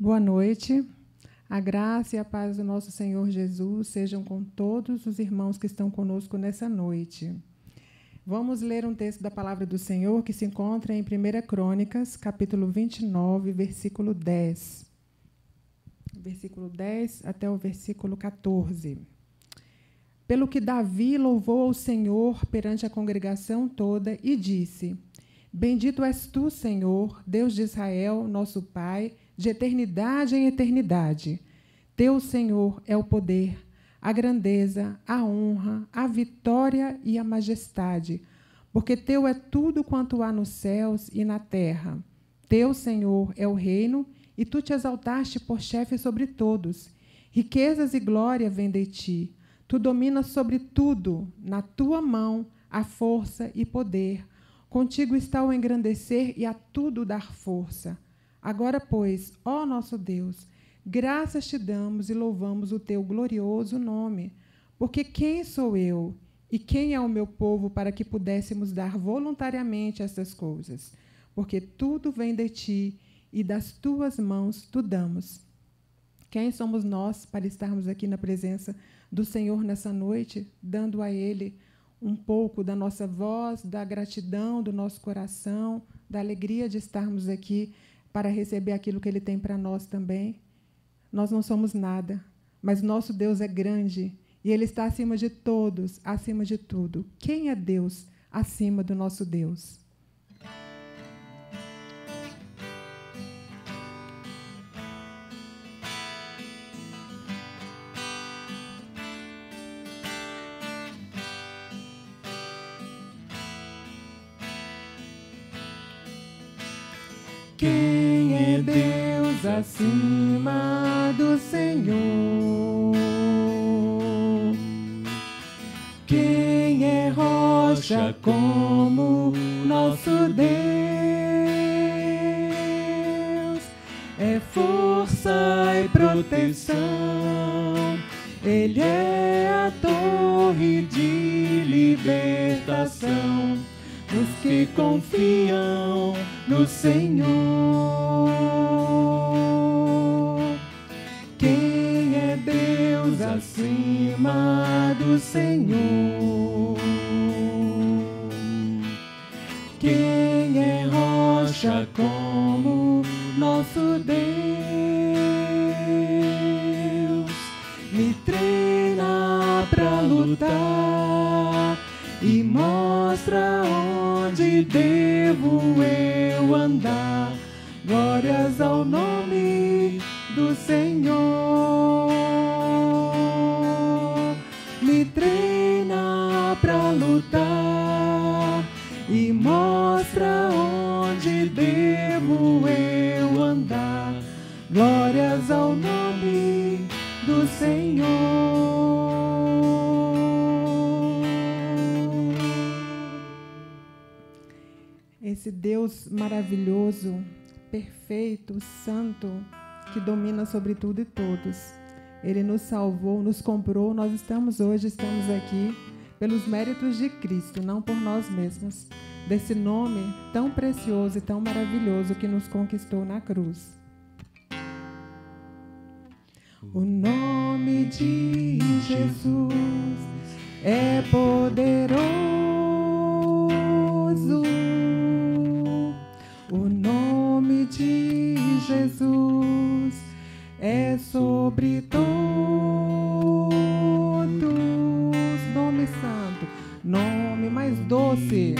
Boa noite. A graça e a paz do nosso Senhor Jesus sejam com todos os irmãos que estão conosco nessa noite. Vamos ler um texto da palavra do Senhor que se encontra em 1 Crônicas, capítulo 29, versículo 10. Versículo 10 até o versículo 14. Pelo que Davi louvou ao Senhor perante a congregação toda e disse: Bendito és tu, Senhor, Deus de Israel, nosso Pai, de eternidade em eternidade. Teu, Senhor, é o poder, a grandeza, a honra, a vitória e a majestade, porque teu é tudo quanto há nos céus e na terra. Teu, Senhor, é o reino, e tu te exaltaste por chefe sobre todos. Riquezas e glória vêm de ti. Tu dominas sobre tudo, na tua mão a força e poder. Contigo está o engrandecer e a tudo dar força. Agora, pois, ó nosso Deus, graças te damos e louvamos o teu glorioso nome, porque quem sou eu e quem é o meu povo para que pudéssemos dar voluntariamente estas coisas? Porque tudo vem de ti e das tuas mãos tu damos. Quem somos nós para estarmos aqui na presença do Senhor nessa noite, dando a Ele um pouco da nossa voz, da gratidão, do nosso coração, da alegria de estarmos aqui para receber aquilo que Ele tem para nós também. Nós não somos nada, mas nosso Deus é grande e Ele está acima de todos, acima de tudo. Quem é Deus acima do nosso Deus? Deus acima do Senhor. Quem é rocha como nosso Deus? É força e proteção. Ele é a torre de libertação dos que confiam no Senhor. Quem é Deus acima do Senhor? Quem é rocha como nosso Deus? Me treina pra lutar e mostra onde Deus Senhor me treina pra lutar e mostra onde devo eu andar. Glórias ao nome do Senhor. Esse Deus maravilhoso, perfeito, santo, que domina sobre tudo e todos. Ele nos salvou, nos comprou, nós estamos hoje, estamos aqui pelos méritos de Cristo, não por nós mesmos, desse nome tão precioso e tão maravilhoso que nos conquistou na cruz. O nome de Jesus é poderoso. O nome nome de Jesus é sobre todos. Nome santo, nome mais doce.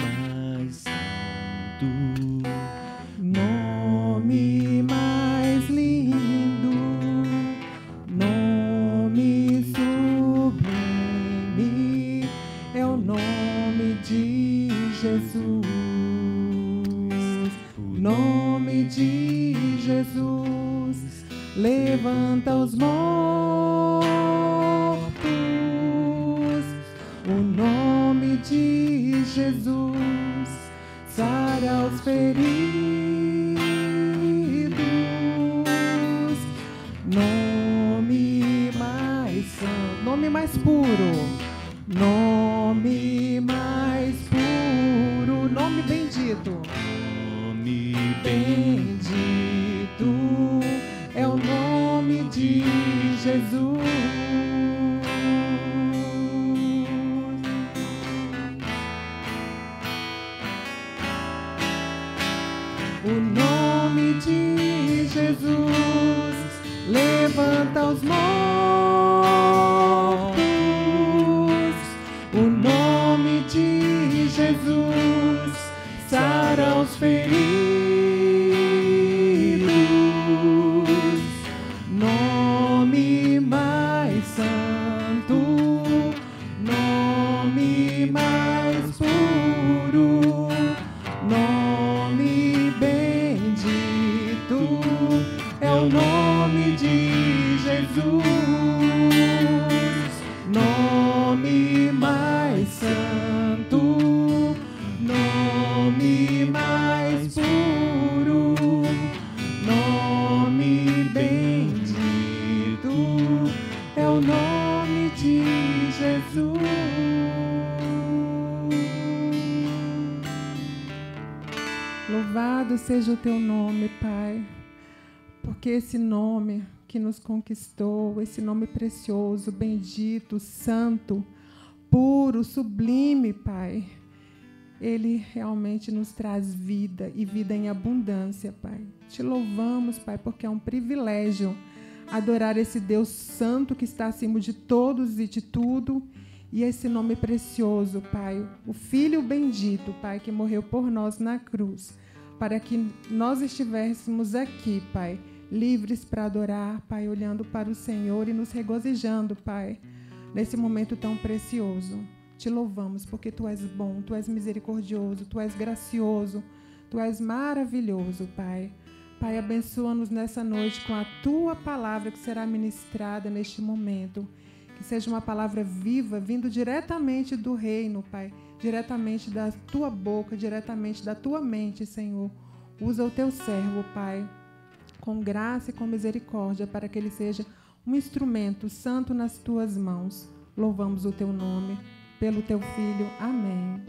no nome de Jesus. Louvado seja o teu nome, Pai, porque esse nome que nos conquistou, esse nome precioso, bendito, santo, puro, sublime, Pai. Ele realmente nos traz vida e vida em abundância, Pai. Te louvamos, Pai, porque é um privilégio adorar esse Deus santo que está acima de todos e de tudo. E esse nome precioso, Pai, o Filho bendito, Pai, que morreu por nós na cruz, para que nós estivéssemos aqui, Pai, livres para adorar, Pai, olhando para o Senhor e nos regozijando, Pai, nesse momento tão precioso. Te louvamos porque tu és bom, tu és misericordioso, tu és gracioso, tu és maravilhoso, Pai. Pai, abençoa-nos nessa noite com a tua palavra que será ministrada neste momento. Que seja uma palavra viva, vindo diretamente do reino, Pai, diretamente da tua boca, diretamente da tua mente, Senhor. Usa o teu servo, Pai, com graça e com misericórdia, para que ele seja um instrumento santo nas tuas mãos. Louvamos o teu nome, pelo teu filho. Amém.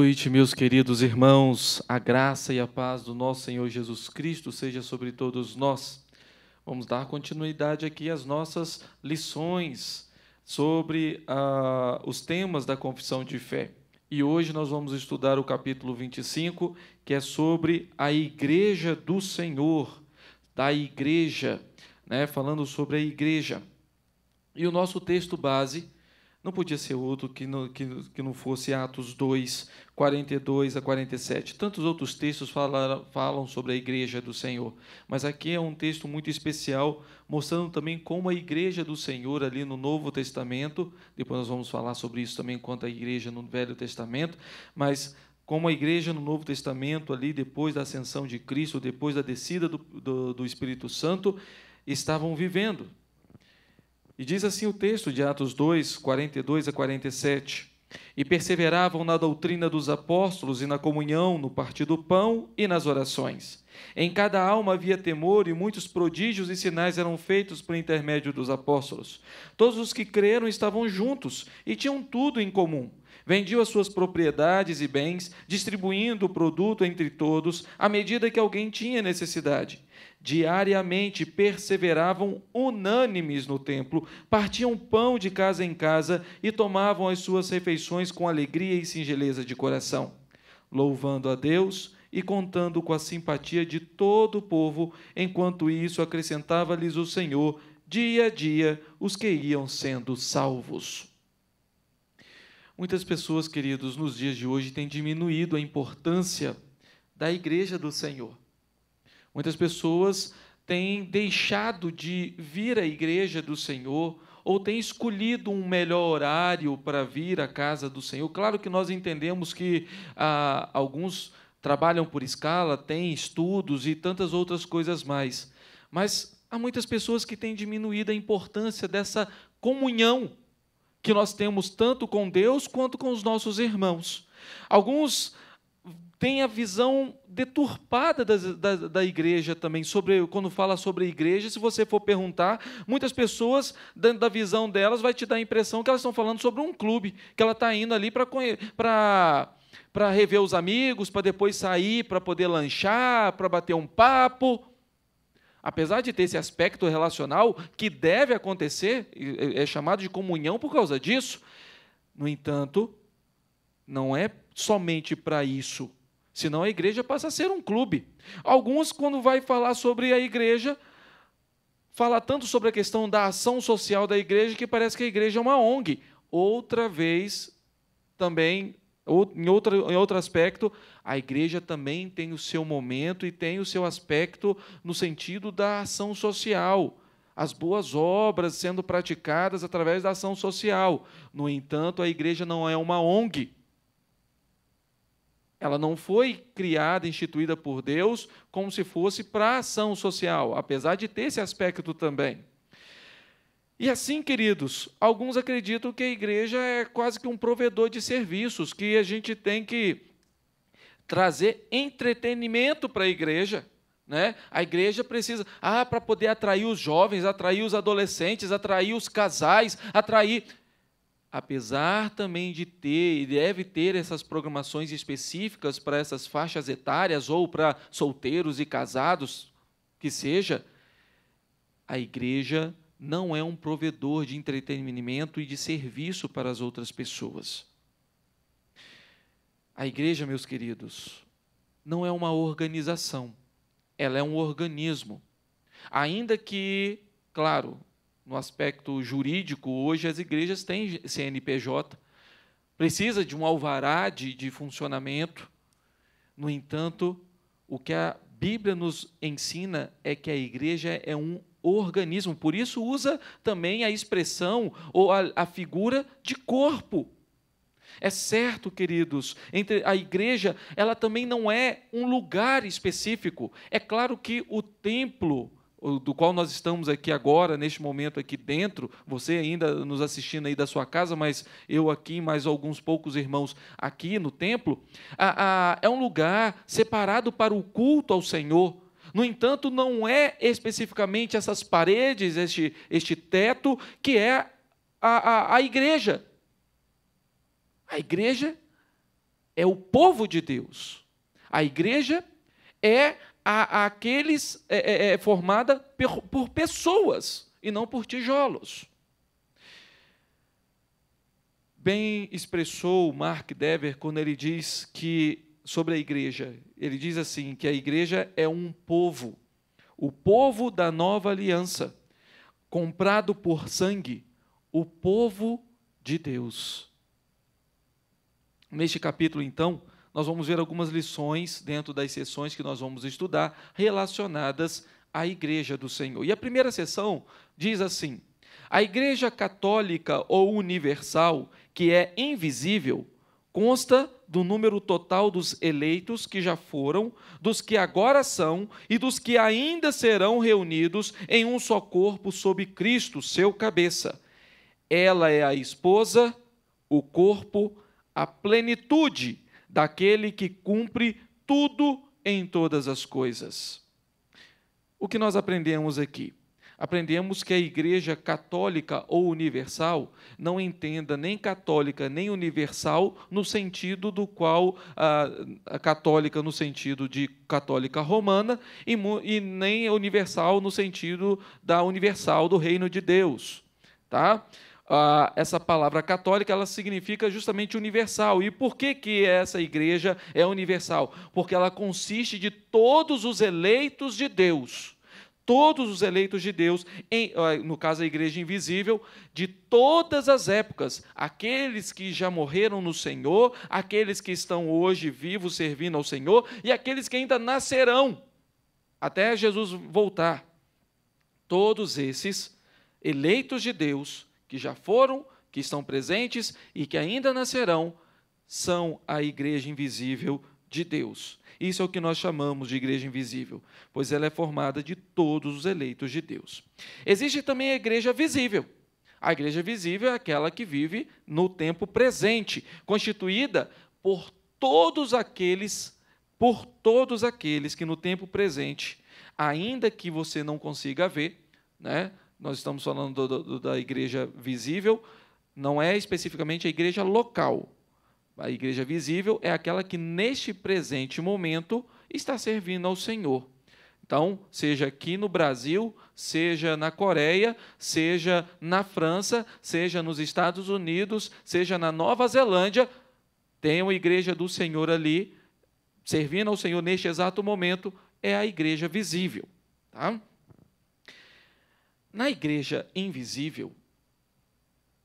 noite, meus queridos irmãos. A graça e a paz do nosso Senhor Jesus Cristo seja sobre todos nós. Vamos dar continuidade aqui às nossas lições sobre ah, os temas da confissão de fé. E hoje nós vamos estudar o capítulo 25, que é sobre a igreja do Senhor, da igreja, né? falando sobre a igreja. E o nosso texto base não podia ser outro que não, que, que não fosse Atos 2, 42 a 47. Tantos outros textos falar, falam sobre a igreja do Senhor, mas aqui é um texto muito especial, mostrando também como a igreja do Senhor, ali no Novo Testamento, depois nós vamos falar sobre isso também quanto à igreja no Velho Testamento, mas como a igreja no Novo Testamento, ali depois da ascensão de Cristo, depois da descida do, do, do Espírito Santo, estavam vivendo. E diz assim o texto de Atos 2, 42 a 47. E perseveravam na doutrina dos apóstolos e na comunhão, no partir do pão e nas orações. Em cada alma havia temor e muitos prodígios e sinais eram feitos por intermédio dos apóstolos. Todos os que creram estavam juntos e tinham tudo em comum. Vendiam as suas propriedades e bens, distribuindo o produto entre todos à medida que alguém tinha necessidade diariamente perseveravam unânimes no templo, partiam pão de casa em casa e tomavam as suas refeições com alegria e singeleza de coração, louvando a Deus e contando com a simpatia de todo o povo, enquanto isso acrescentava-lhes o Senhor dia a dia os que iam sendo salvos. Muitas pessoas, queridos, nos dias de hoje têm diminuído a importância da igreja do Senhor Muitas pessoas têm deixado de vir à igreja do Senhor ou têm escolhido um melhor horário para vir à casa do Senhor. Claro que nós entendemos que ah, alguns trabalham por escala, têm estudos e tantas outras coisas mais. Mas há muitas pessoas que têm diminuído a importância dessa comunhão que nós temos tanto com Deus quanto com os nossos irmãos. Alguns têm a visão deturpada da, da, da, igreja também, sobre quando fala sobre a igreja, se você for perguntar, muitas pessoas, dentro da visão delas, vai te dar a impressão que elas estão falando sobre um clube, que ela está indo ali para para rever os amigos, para depois sair, para poder lanchar, para bater um papo. Apesar de ter esse aspecto relacional que deve acontecer, é chamado de comunhão por causa disso, no entanto, não é somente para isso Senão a igreja passa a ser um clube. Alguns, quando vai falar sobre a igreja, fala tanto sobre a questão da ação social da igreja que parece que a igreja é uma ONG. Outra vez, também, em, outro em outro aspecto, a igreja também tem o seu momento e tem o seu aspecto no sentido da ação social as boas obras sendo praticadas através da ação social. No entanto, a igreja não é uma ONG. Ela não foi criada, instituída por Deus, como se fosse para ação social, apesar de ter esse aspecto também. E assim, queridos, alguns acreditam que a igreja é quase que um provedor de serviços, que a gente tem que trazer entretenimento para a igreja. Né? A igreja precisa, ah, para poder atrair os jovens, atrair os adolescentes, atrair os casais, atrair apesar também de ter e deve ter essas programações específicas para essas faixas etárias ou para solteiros e casados, que seja, a igreja não é um provedor de entretenimento e de serviço para as outras pessoas. A igreja, meus queridos, não é uma organização, ela é um organismo. Ainda que, claro, no aspecto jurídico, hoje as igrejas têm CNPJ, precisa de um alvará de, de funcionamento. No entanto, o que a Bíblia nos ensina é que a igreja é um organismo, por isso usa também a expressão ou a, a figura de corpo. É certo, queridos, entre a igreja, ela também não é um lugar específico. É claro que o templo, do qual nós estamos aqui agora, neste momento aqui dentro, você ainda nos assistindo aí da sua casa, mas eu aqui, mais alguns poucos irmãos aqui no templo, a, a, é um lugar separado para o culto ao Senhor. No entanto, não é especificamente essas paredes, este, este teto, que é a, a, a igreja. A igreja é o povo de Deus. A igreja é a, aqueles é, é, é formada por, por pessoas e não por tijolos. Bem expressou Mark Dever quando ele diz que sobre a igreja, ele diz assim que a igreja é um povo, o povo da nova aliança, comprado por sangue, o povo de Deus. Neste capítulo então, nós vamos ver algumas lições dentro das sessões que nós vamos estudar relacionadas à Igreja do Senhor. E a primeira sessão diz assim: a Igreja Católica ou Universal, que é invisível, consta do número total dos eleitos que já foram, dos que agora são e dos que ainda serão reunidos em um só corpo sob Cristo, seu cabeça. Ela é a esposa, o corpo, a plenitude daquele que cumpre tudo em todas as coisas. O que nós aprendemos aqui? Aprendemos que a Igreja Católica ou Universal não entenda nem católica nem universal no sentido do qual a, a católica no sentido de católica romana e, e nem universal no sentido da universal do reino de Deus, tá? ah, essa palavra católica ela significa justamente universal. E por que, que essa igreja é universal? Porque ela consiste de todos os eleitos de Deus. Todos os eleitos de Deus, em, no caso a igreja invisível, de todas as épocas, aqueles que já morreram no Senhor, aqueles que estão hoje vivos servindo ao Senhor e aqueles que ainda nascerão até Jesus voltar. Todos esses eleitos de Deus que já foram, que estão presentes e que ainda nascerão, são a igreja invisível de Deus. Isso é o que nós chamamos de igreja invisível, pois ela é formada de todos os eleitos de Deus. Existe também a igreja visível. A igreja visível é aquela que vive no tempo presente, constituída por todos aqueles por todos aqueles que no tempo presente, ainda que você não consiga ver, né, nós estamos falando do, do, da igreja visível, não é especificamente a igreja local. A igreja visível é aquela que, neste presente momento, está servindo ao Senhor. Então, seja aqui no Brasil, seja na Coreia, seja na França, seja nos Estados Unidos, seja na Nova Zelândia, tem uma igreja do Senhor ali, servindo ao Senhor neste exato momento, é a igreja visível. Tá? Na igreja invisível,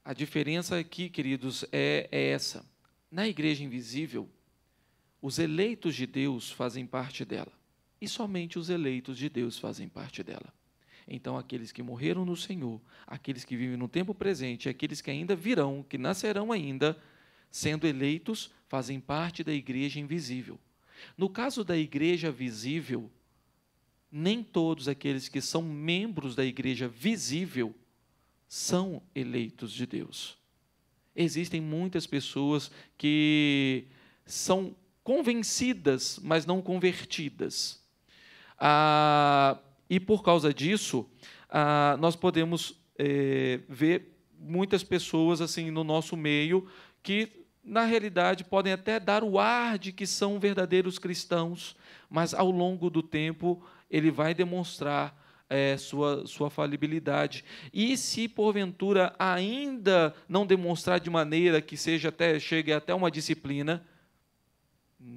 a diferença aqui, queridos, é, é essa. Na igreja invisível, os eleitos de Deus fazem parte dela. E somente os eleitos de Deus fazem parte dela. Então, aqueles que morreram no Senhor, aqueles que vivem no tempo presente, aqueles que ainda virão, que nascerão ainda, sendo eleitos, fazem parte da igreja invisível. No caso da igreja visível, nem todos aqueles que são membros da igreja visível são eleitos de Deus. Existem muitas pessoas que são convencidas, mas não convertidas. Ah, e por causa disso, ah, nós podemos é, ver muitas pessoas assim no nosso meio que na realidade podem até dar o ar de que são verdadeiros cristãos, mas ao longo do tempo ele vai demonstrar é, sua, sua falibilidade. E se porventura ainda não demonstrar de maneira que seja até chegue até uma disciplina,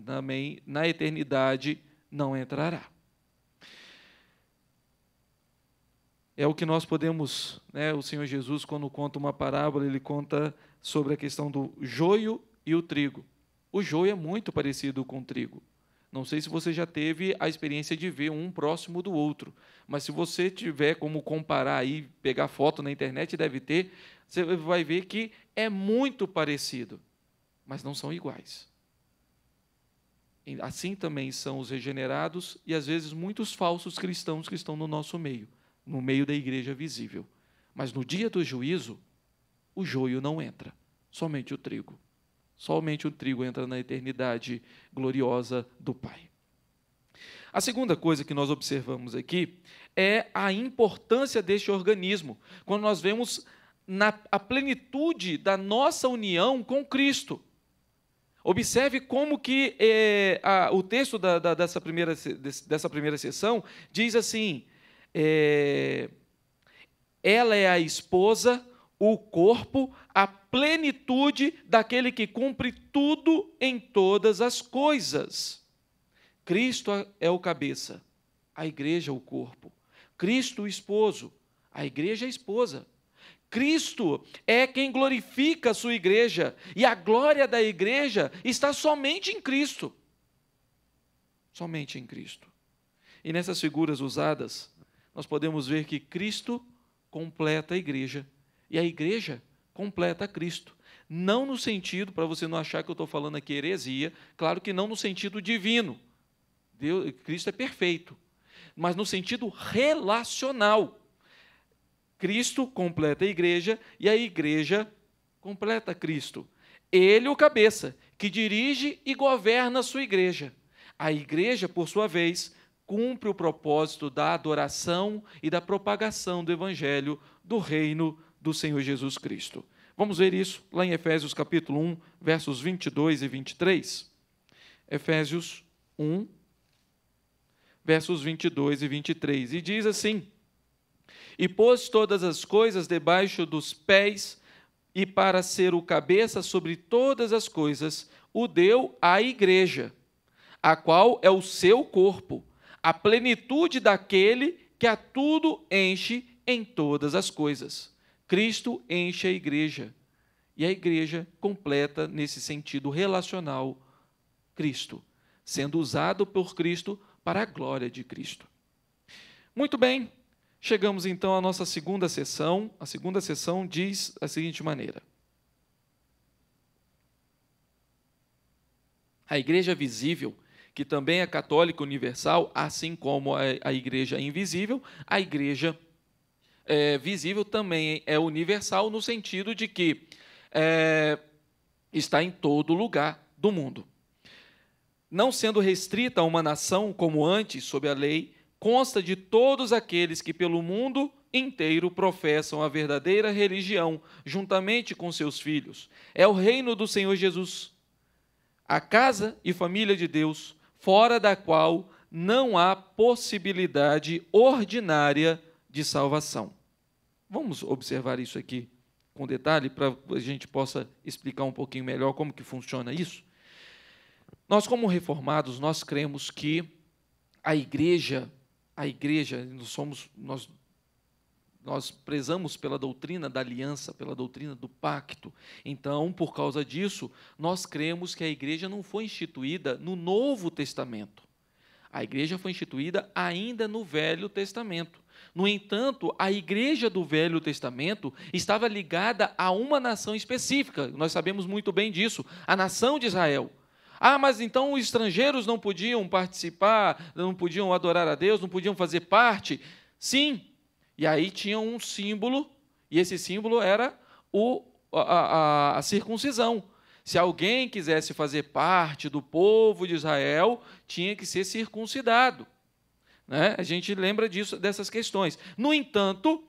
também na eternidade não entrará. É o que nós podemos, né, o Senhor Jesus, quando conta uma parábola, ele conta sobre a questão do joio e o trigo. O joio é muito parecido com o trigo. Não sei se você já teve a experiência de ver um próximo do outro, mas se você tiver como comparar e pegar foto na internet, deve ter, você vai ver que é muito parecido, mas não são iguais. Assim também são os regenerados e às vezes muitos falsos cristãos que estão no nosso meio, no meio da igreja visível. Mas no dia do juízo, o joio não entra, somente o trigo. Somente o trigo entra na eternidade gloriosa do Pai. A segunda coisa que nós observamos aqui é a importância deste organismo, quando nós vemos na, a plenitude da nossa união com Cristo. Observe como que é, a, o texto da, da, dessa, primeira, dessa primeira sessão diz assim: é, ela é a esposa, o corpo a plenitude daquele que cumpre tudo em todas as coisas. Cristo é o cabeça, a igreja é o corpo. Cristo o esposo, a igreja é a esposa. Cristo é quem glorifica a sua igreja, e a glória da igreja está somente em Cristo. Somente em Cristo. E nessas figuras usadas, nós podemos ver que Cristo completa a igreja e a igreja completa Cristo. Não no sentido, para você não achar que eu estou falando aqui heresia, claro que não no sentido divino. Deus, Cristo é perfeito. Mas no sentido relacional. Cristo completa a igreja e a igreja completa Cristo. Ele, é o cabeça, que dirige e governa a sua igreja. A igreja, por sua vez, cumpre o propósito da adoração e da propagação do evangelho do reino do Senhor Jesus Cristo. Vamos ver isso lá em Efésios capítulo 1, versos 22 e 23. Efésios 1, versos 22 e 23. E diz assim: E pôs todas as coisas debaixo dos pés, e para ser o cabeça sobre todas as coisas, o deu à igreja, a qual é o seu corpo, a plenitude daquele que a tudo enche em todas as coisas. Cristo enche a igreja. E a igreja completa, nesse sentido relacional, Cristo, sendo usado por Cristo para a glória de Cristo. Muito bem, chegamos então à nossa segunda sessão. A segunda sessão diz da seguinte maneira: A igreja visível que também é católica universal, assim como a, igreja invisível, a igreja é, visível também é universal no sentido de que é, está em todo lugar do mundo. Não sendo restrita a uma nação como antes, sob a lei, consta de todos aqueles que pelo mundo inteiro professam a verdadeira religião, juntamente com seus filhos. É o reino do Senhor Jesus, a casa e família de Deus, fora da qual não há possibilidade ordinária de salvação. Vamos observar isso aqui com detalhe para a gente possa explicar um pouquinho melhor como que funciona isso. Nós como reformados, nós cremos que a igreja, a igreja, nós somos nós nós prezamos pela doutrina da aliança, pela doutrina do pacto. Então, por causa disso, nós cremos que a igreja não foi instituída no Novo Testamento. A igreja foi instituída ainda no Velho Testamento. No entanto, a igreja do Velho Testamento estava ligada a uma nação específica, nós sabemos muito bem disso, a nação de Israel. Ah, mas então os estrangeiros não podiam participar, não podiam adorar a Deus, não podiam fazer parte? Sim. E aí tinha um símbolo, e esse símbolo era o, a, a, a circuncisão. Se alguém quisesse fazer parte do povo de Israel, tinha que ser circuncidado. Né? A gente lembra disso, dessas questões. No entanto,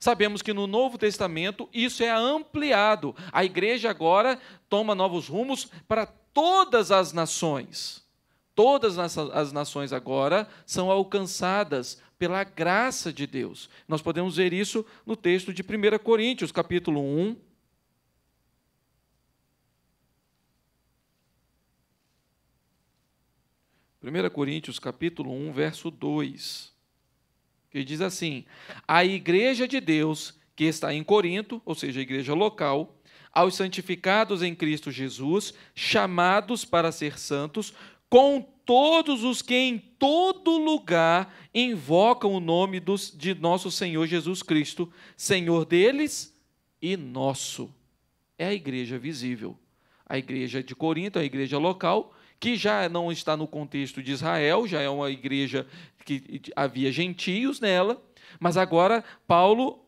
sabemos que no Novo Testamento isso é ampliado. A igreja agora toma novos rumos para todas as nações. Todas as nações agora são alcançadas pela graça de Deus. Nós podemos ver isso no texto de 1 Coríntios, capítulo 1, 1 Coríntios capítulo 1, verso 2, que diz assim: A igreja de Deus que está em Corinto, ou seja, a igreja local, aos santificados em Cristo Jesus, chamados para ser santos, com todos os que em todo lugar invocam o nome dos, de nosso Senhor Jesus Cristo, Senhor deles e nosso. É a igreja visível. A igreja de Corinto, a igreja local, que já não está no contexto de Israel, já é uma igreja que havia gentios nela, mas agora Paulo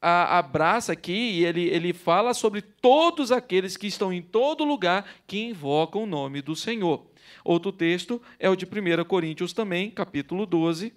a, abraça aqui e ele, ele fala sobre todos aqueles que estão em todo lugar que invocam o nome do Senhor. Outro texto é o de 1 Coríntios também, capítulo 12,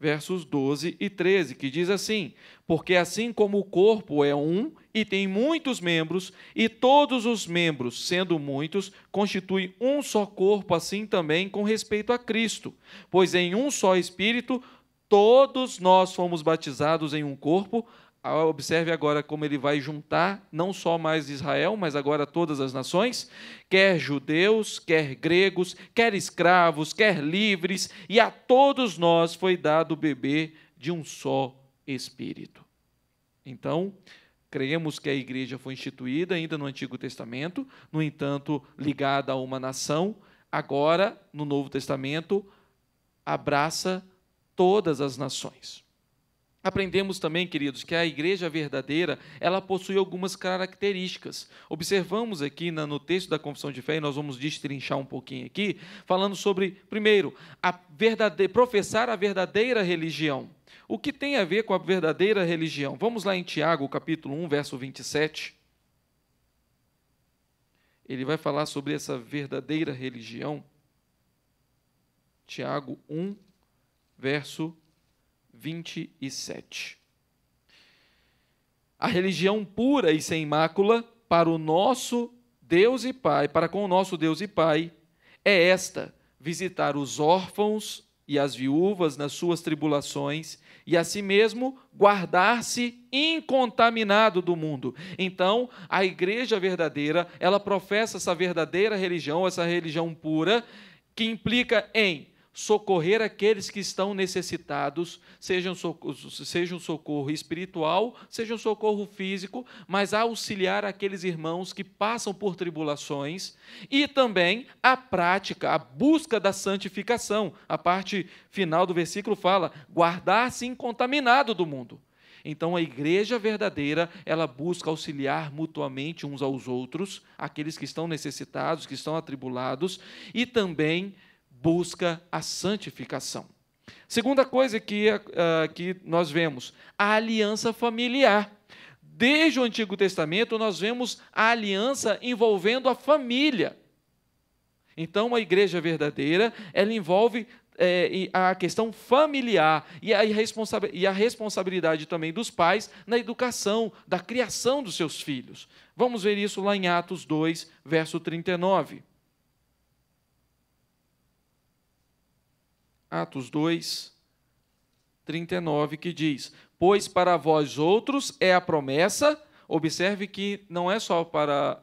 versos 12 e 13, que diz assim: Porque assim como o corpo é um e tem muitos membros, e todos os membros, sendo muitos, constituem um só corpo, assim também com respeito a Cristo. Pois em um só Espírito todos nós fomos batizados em um corpo. Ah, observe agora como ele vai juntar não só mais Israel, mas agora todas as nações, quer judeus, quer gregos, quer escravos, quer livres, e a todos nós foi dado beber de um só espírito. Então, Creemos que a igreja foi instituída ainda no Antigo Testamento, no entanto, ligada a uma nação, agora, no Novo Testamento, abraça todas as nações. Aprendemos também, queridos, que a igreja verdadeira, ela possui algumas características. Observamos aqui no texto da confissão de fé, e nós vamos destrinchar um pouquinho aqui, falando sobre, primeiro, a professar a verdadeira religião. O que tem a ver com a verdadeira religião? Vamos lá em Tiago, capítulo 1, verso 27. Ele vai falar sobre essa verdadeira religião. Tiago 1, verso 27. A religião pura e sem mácula para o nosso Deus e Pai, para com o nosso Deus e Pai, é esta: visitar os órfãos e as viúvas nas suas tribulações, e a si mesmo guardar-se incontaminado do mundo. Então, a igreja verdadeira, ela professa essa verdadeira religião, essa religião pura, que implica em socorrer aqueles que estão necessitados, seja um, socorro, seja um socorro espiritual, seja um socorro físico, mas auxiliar aqueles irmãos que passam por tribulações e também a prática, a busca da santificação. A parte final do versículo fala: guardar-se incontaminado do mundo. Então a igreja verdadeira, ela busca auxiliar mutuamente uns aos outros, aqueles que estão necessitados, que estão atribulados, e também busca a santificação. Segunda coisa que, uh, que nós vemos, a aliança familiar. Desde o Antigo Testamento, nós vemos a aliança envolvendo a família. Então, a igreja verdadeira, ela envolve é, a questão familiar e a, e a responsabilidade também dos pais na educação, da criação dos seus filhos. Vamos ver isso lá em Atos 2, verso 39. Atos 2, 39, que diz: Pois para vós outros é a promessa, observe que não é só para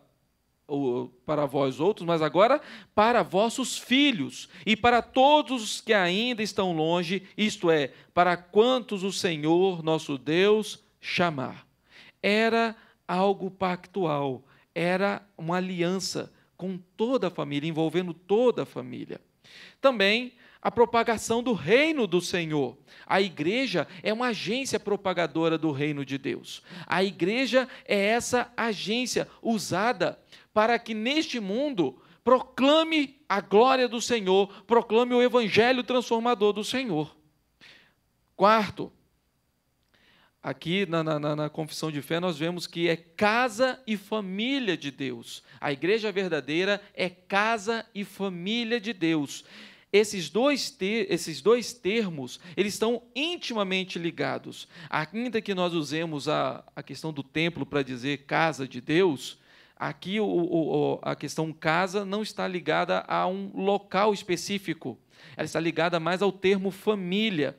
para vós outros, mas agora para vossos filhos e para todos os que ainda estão longe, isto é, para quantos o Senhor nosso Deus chamar. Era algo pactual, era uma aliança com toda a família, envolvendo toda a família. Também a propagação do reino do Senhor. A igreja é uma agência propagadora do reino de Deus. A igreja é essa agência usada para que neste mundo proclame a glória do Senhor, proclame o evangelho transformador do Senhor. Quarto, Aqui na, na, na, confissão de fé, nós vemos que é casa e família de Deus. A igreja verdadeira é casa e família de Deus. Esses dois, ter, esses dois termos, eles estão intimamente ligados. Ainda que nós usemos a, a questão do templo para dizer casa de Deus, aqui o, o, a questão casa não está ligada a um local específico. Ela está ligada mais ao termo família.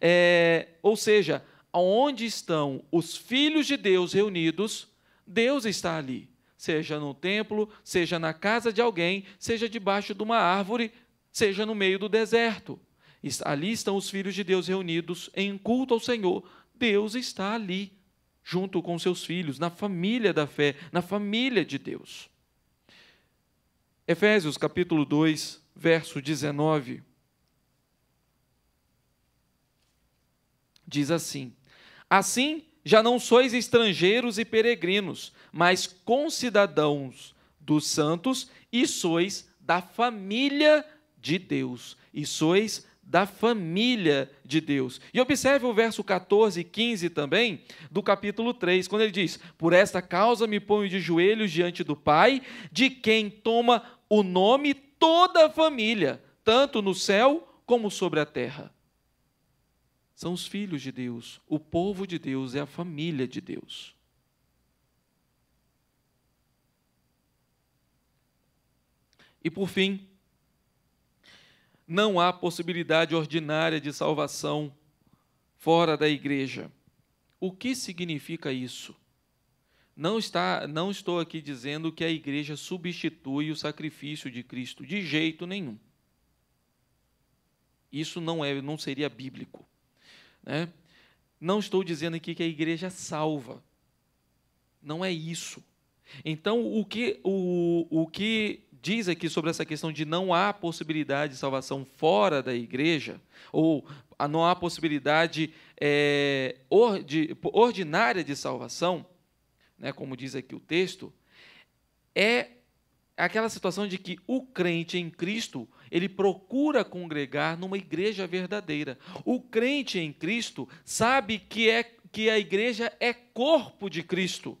É, ou seja, onde estão os filhos de Deus reunidos, Deus está ali. Seja no templo, seja na casa de alguém, seja debaixo de uma árvore, seja no meio do deserto. Ali estão os filhos de Deus reunidos em culto ao Senhor. Deus está ali, junto com seus filhos, na família da fé, na família de Deus. Efésios capítulo 2, verso 19. Diz assim: Assim já não sois estrangeiros e peregrinos, mas concidadãos dos santos e sois da família de Deus e sois da família de Deus. E observe o verso 14 e 15 também do capítulo 3, quando ele diz: Por esta causa me ponho de joelhos diante do Pai, de quem toma o nome toda a família, tanto no céu como sobre a terra. São os filhos de Deus, o povo de Deus é a família de Deus. E por fim, não há possibilidade ordinária de salvação fora da igreja. O que significa isso? Não, está, não estou aqui dizendo que a igreja substitui o sacrifício de Cristo, de jeito nenhum. Isso não, é, não seria bíblico. Né? Não estou dizendo aqui que a igreja salva. Não é isso. Então, o que, o, o que diz aqui sobre essa questão de não há possibilidade de salvação fora da igreja, ou não há possibilidade é, ordinária de salvação, né, como diz aqui o texto, é aquela situação de que o crente em Cristo ele procura congregar numa igreja verdadeira. O crente em Cristo sabe que, é, que a igreja é corpo de Cristo.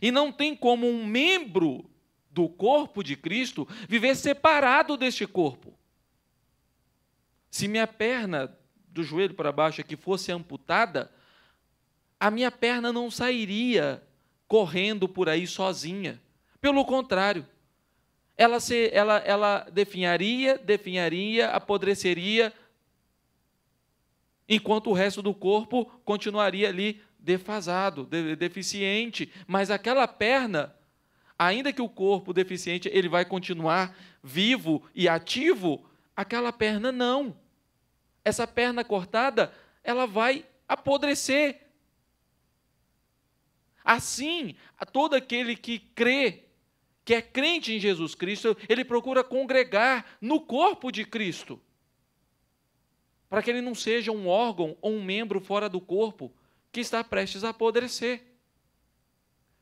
E não tem como um membro do corpo de Cristo, viver separado deste corpo. Se minha perna do joelho para baixo aqui fosse amputada, a minha perna não sairia correndo por aí sozinha. Pelo contrário, ela, se, ela, ela definharia, definharia, apodreceria, enquanto o resto do corpo continuaria ali defasado, de, deficiente. Mas aquela perna ainda que o corpo deficiente ele vai continuar vivo e ativo, aquela perna não. Essa perna cortada, ela vai apodrecer. Assim, todo aquele que crê, que é crente em Jesus Cristo, ele procura congregar no corpo de Cristo, para que ele não seja um órgão ou um membro fora do corpo que está prestes a apodrecer.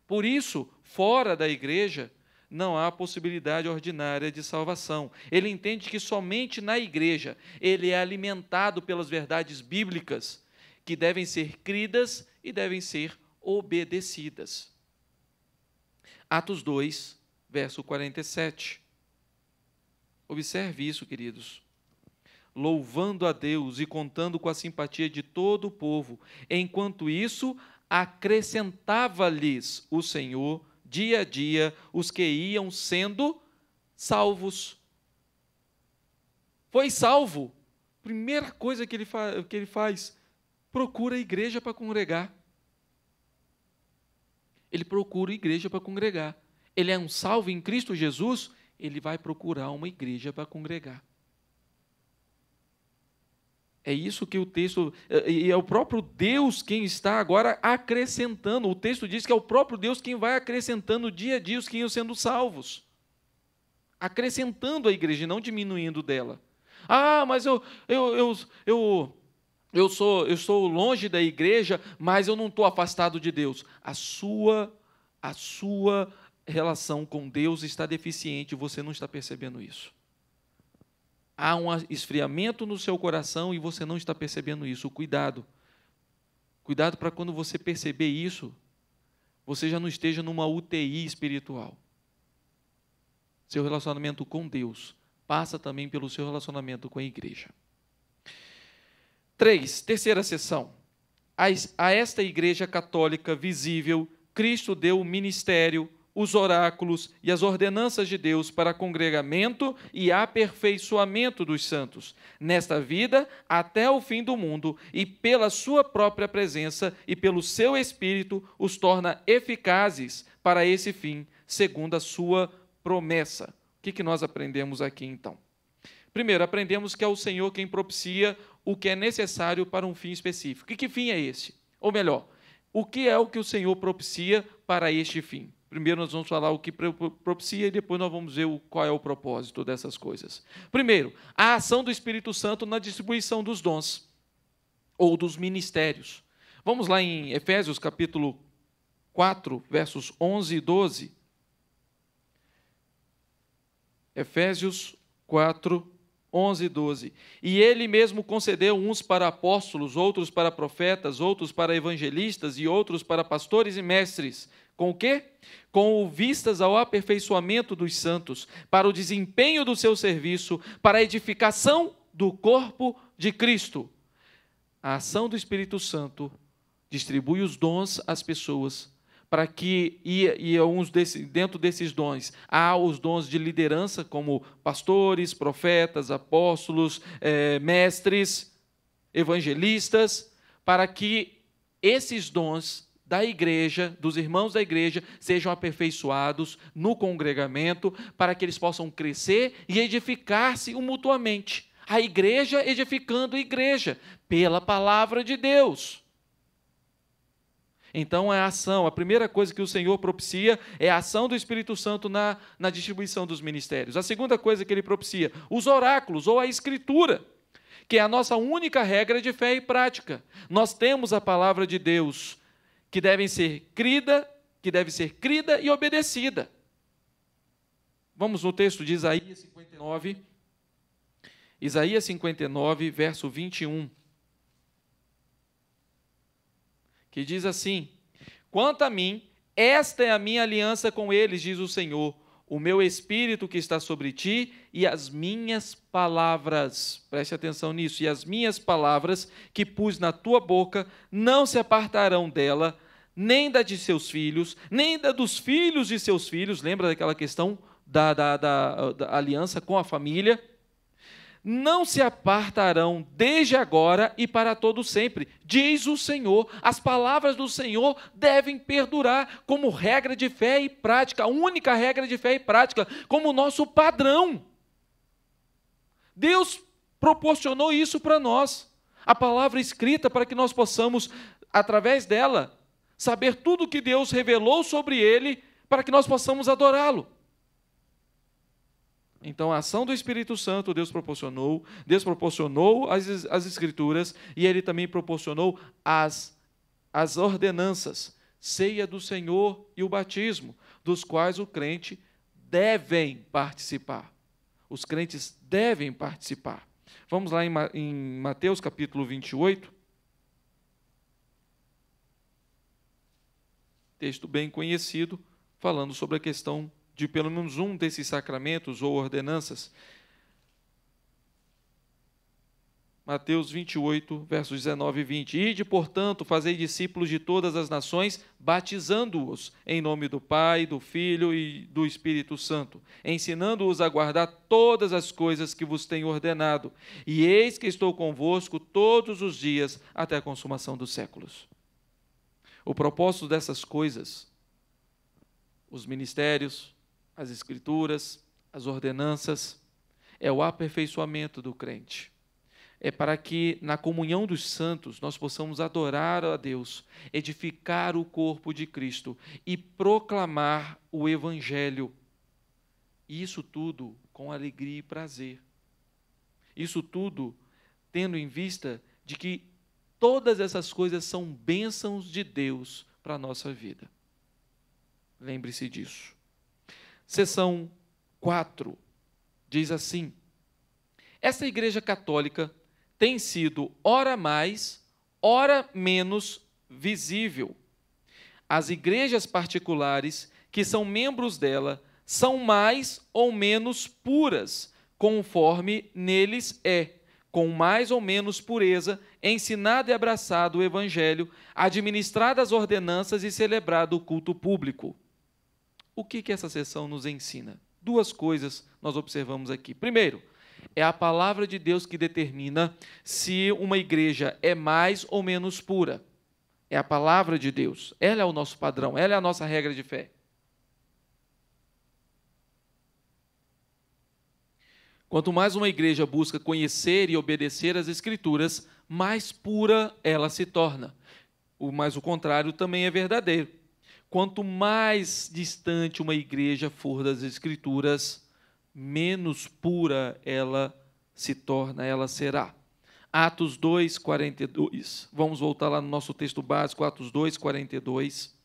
Por isso, fora da igreja, não há possibilidade ordinária de salvação. Ele entende que somente na igreja ele é alimentado pelas verdades bíblicas que devem ser cridas e devem ser obedecidas. Atos 2, verso 47. Observe isso, queridos. Louvando a Deus e contando com a simpatia de todo o povo, enquanto isso, acrescentava-lhes o Senhor dia a dia os que iam sendo salvos. Foi salvo. Primeira coisa que ele, que ele faz, procura a igreja para congregar. Ele procura a igreja para congregar. Ele é um salvo em Cristo Jesus, ele vai procurar uma igreja para congregar. É isso que o texto. É, e é o próprio Deus quem está agora acrescentando. O texto diz que é o próprio Deus quem vai acrescentando dia a dia os que iam sendo salvos. Acrescentando a igreja, não diminuindo dela. Ah, mas eu, eu, eu, eu, eu, sou, eu estou longe da igreja, mas eu não estou afastado de Deus. A sua, a sua relação com Deus está deficiente, você não está percebendo isso há um esfriamento no seu coração e você não está percebendo isso. Cuidado. Cuidado para quando você perceber isso, você já não esteja numa UTI espiritual. Seu relacionamento com Deus passa também pelo seu relacionamento com a igreja. Três, terceira sessão. A esta igreja católica visível, Cristo deu o ministério, os oráculos e as ordenanças de Deus para congregamento e aperfeiçoamento dos santos, nesta vida até o fim do mundo, e pela sua própria presença e pelo seu espírito os torna eficazes para esse fim, segundo a sua promessa. O que, que nós aprendemos aqui então? Primeiro, aprendemos que é o Senhor quem propicia o que é necessário para um fim específico. E que fim é esse? Ou melhor, o que é o que o Senhor propicia para este fim? Primeiro nós vamos falar o que propicia e depois nós vamos ver qual é o propósito dessas coisas. Primeiro, a ação do Espírito Santo na distribuição dos dons ou dos ministérios. Vamos lá em Efésios capítulo 4, versos 11 e 12. Efésios 4, 11 e 12. E ele mesmo concedeu uns para apóstolos, outros para profetas, outros para evangelistas e outros para pastores e mestres. Com o quê? Com o vistas ao aperfeiçoamento dos santos, para o desempenho do seu serviço, para a edificação do corpo de Cristo. A ação do Espírito Santo distribui os dons às pessoas para que e, e alguns desse, dentro desses dons há os dons de liderança como pastores, profetas, apóstolos, é, mestres, evangelistas, para que esses dons da igreja, dos irmãos da igreja, sejam aperfeiçoados no congregamento, para que eles possam crescer e edificar-se mutuamente. A igreja edificando a igreja pela palavra de Deus. Então é a ação, a primeira coisa que o Senhor propicia é a ação do Espírito Santo na, na distribuição dos ministérios. A segunda coisa que ele propicia, os oráculos ou a escritura que é a nossa única regra de fé e prática. Nós temos a palavra de Deus, que deve ser crida, que deve ser crida e obedecida. Vamos no texto de Isaías 59, Isaías 59, verso 21. que diz assim: Quanto a mim, esta é a minha aliança com eles, diz o Senhor, o meu espírito que está sobre ti e as minhas palavras, preste atenção nisso, e as minhas palavras que pus na tua boca não se apartarão dela, nem da de seus filhos, nem da dos filhos de seus filhos, lembra daquela questão da, da, da, da aliança com a família? não se apartarão desde agora e para todo sempre, diz o Senhor. As palavras do Senhor devem perdurar como regra de fé e prática, única regra de fé e prática, como nosso padrão. Deus proporcionou isso para nós. A palavra escrita para que nós possamos, através dela, saber tudo o que Deus revelou sobre ele, para que nós possamos adorá-lo. Então, a ação do Espírito Santo Deus proporcionou, Deus proporcionou as, as Escrituras e Ele também proporcionou as, as ordenanças, ceia do Senhor e o batismo, dos quais o crente devem participar. Os crentes devem participar. Vamos lá em, em Mateus capítulo 28. Texto bem conhecido, falando sobre a questão de pelo menos um desses sacramentos ou ordenanças. Mateus 28, versos 19 e 20. Ide, portanto, fazei discípulos de todas as nações, batizando-os em nome do Pai, do Filho e do Espírito Santo, ensinando-os a guardar todas as coisas que vos tenho ordenado. E eis que estou convosco todos os dias até a consumação dos séculos. O propósito dessas coisas, os ministérios, as Escrituras, as ordenanças, é o aperfeiçoamento do crente. É para que na comunhão dos santos nós possamos adorar a Deus, edificar o corpo de Cristo e proclamar o Evangelho. Isso tudo com alegria e prazer. Isso tudo tendo em vista de que todas essas coisas são bênçãos de Deus para a nossa vida. Lembre-se disso. Seção 4 diz assim: Essa igreja católica tem sido ora mais, ora menos visível. As igrejas particulares que são membros dela são mais ou menos puras, conforme neles é, com mais ou menos pureza, ensinado e abraçado o Evangelho, administradas as ordenanças e celebrado o culto público o que, que essa sessão nos ensina? Duas coisas nós observamos aqui. Primeiro, é a palavra de Deus que determina se uma igreja é mais ou menos pura. É a palavra de Deus. Ela é o nosso padrão, ela é a nossa regra de fé. Quanto mais uma igreja busca conhecer e obedecer as Escrituras, mais pura ela se torna. Mas o contrário também é verdadeiro. Quanto mais distante uma igreja for das Escrituras, menos pura ela se torna, ela será. Atos 2, 42. Vamos voltar lá no nosso texto básico, Atos 2, 42.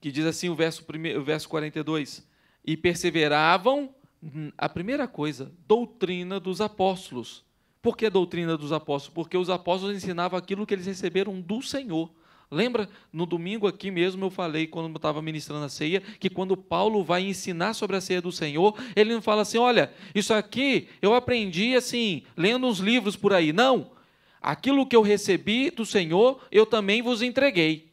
Que diz assim o verso, primeiro, o verso 42. E perseveravam, hum, a primeira coisa, doutrina dos apóstolos. Por que doutrina dos apóstolos? Porque os apóstolos ensinavam aquilo que eles receberam do Senhor. Lembra, no domingo aqui mesmo eu falei, quando eu estava ministrando a ceia, que quando Paulo vai ensinar sobre a ceia do Senhor, ele não fala assim: olha, isso aqui eu aprendi assim, lendo uns livros por aí. Não. Aquilo que eu recebi do Senhor, eu também vos entreguei.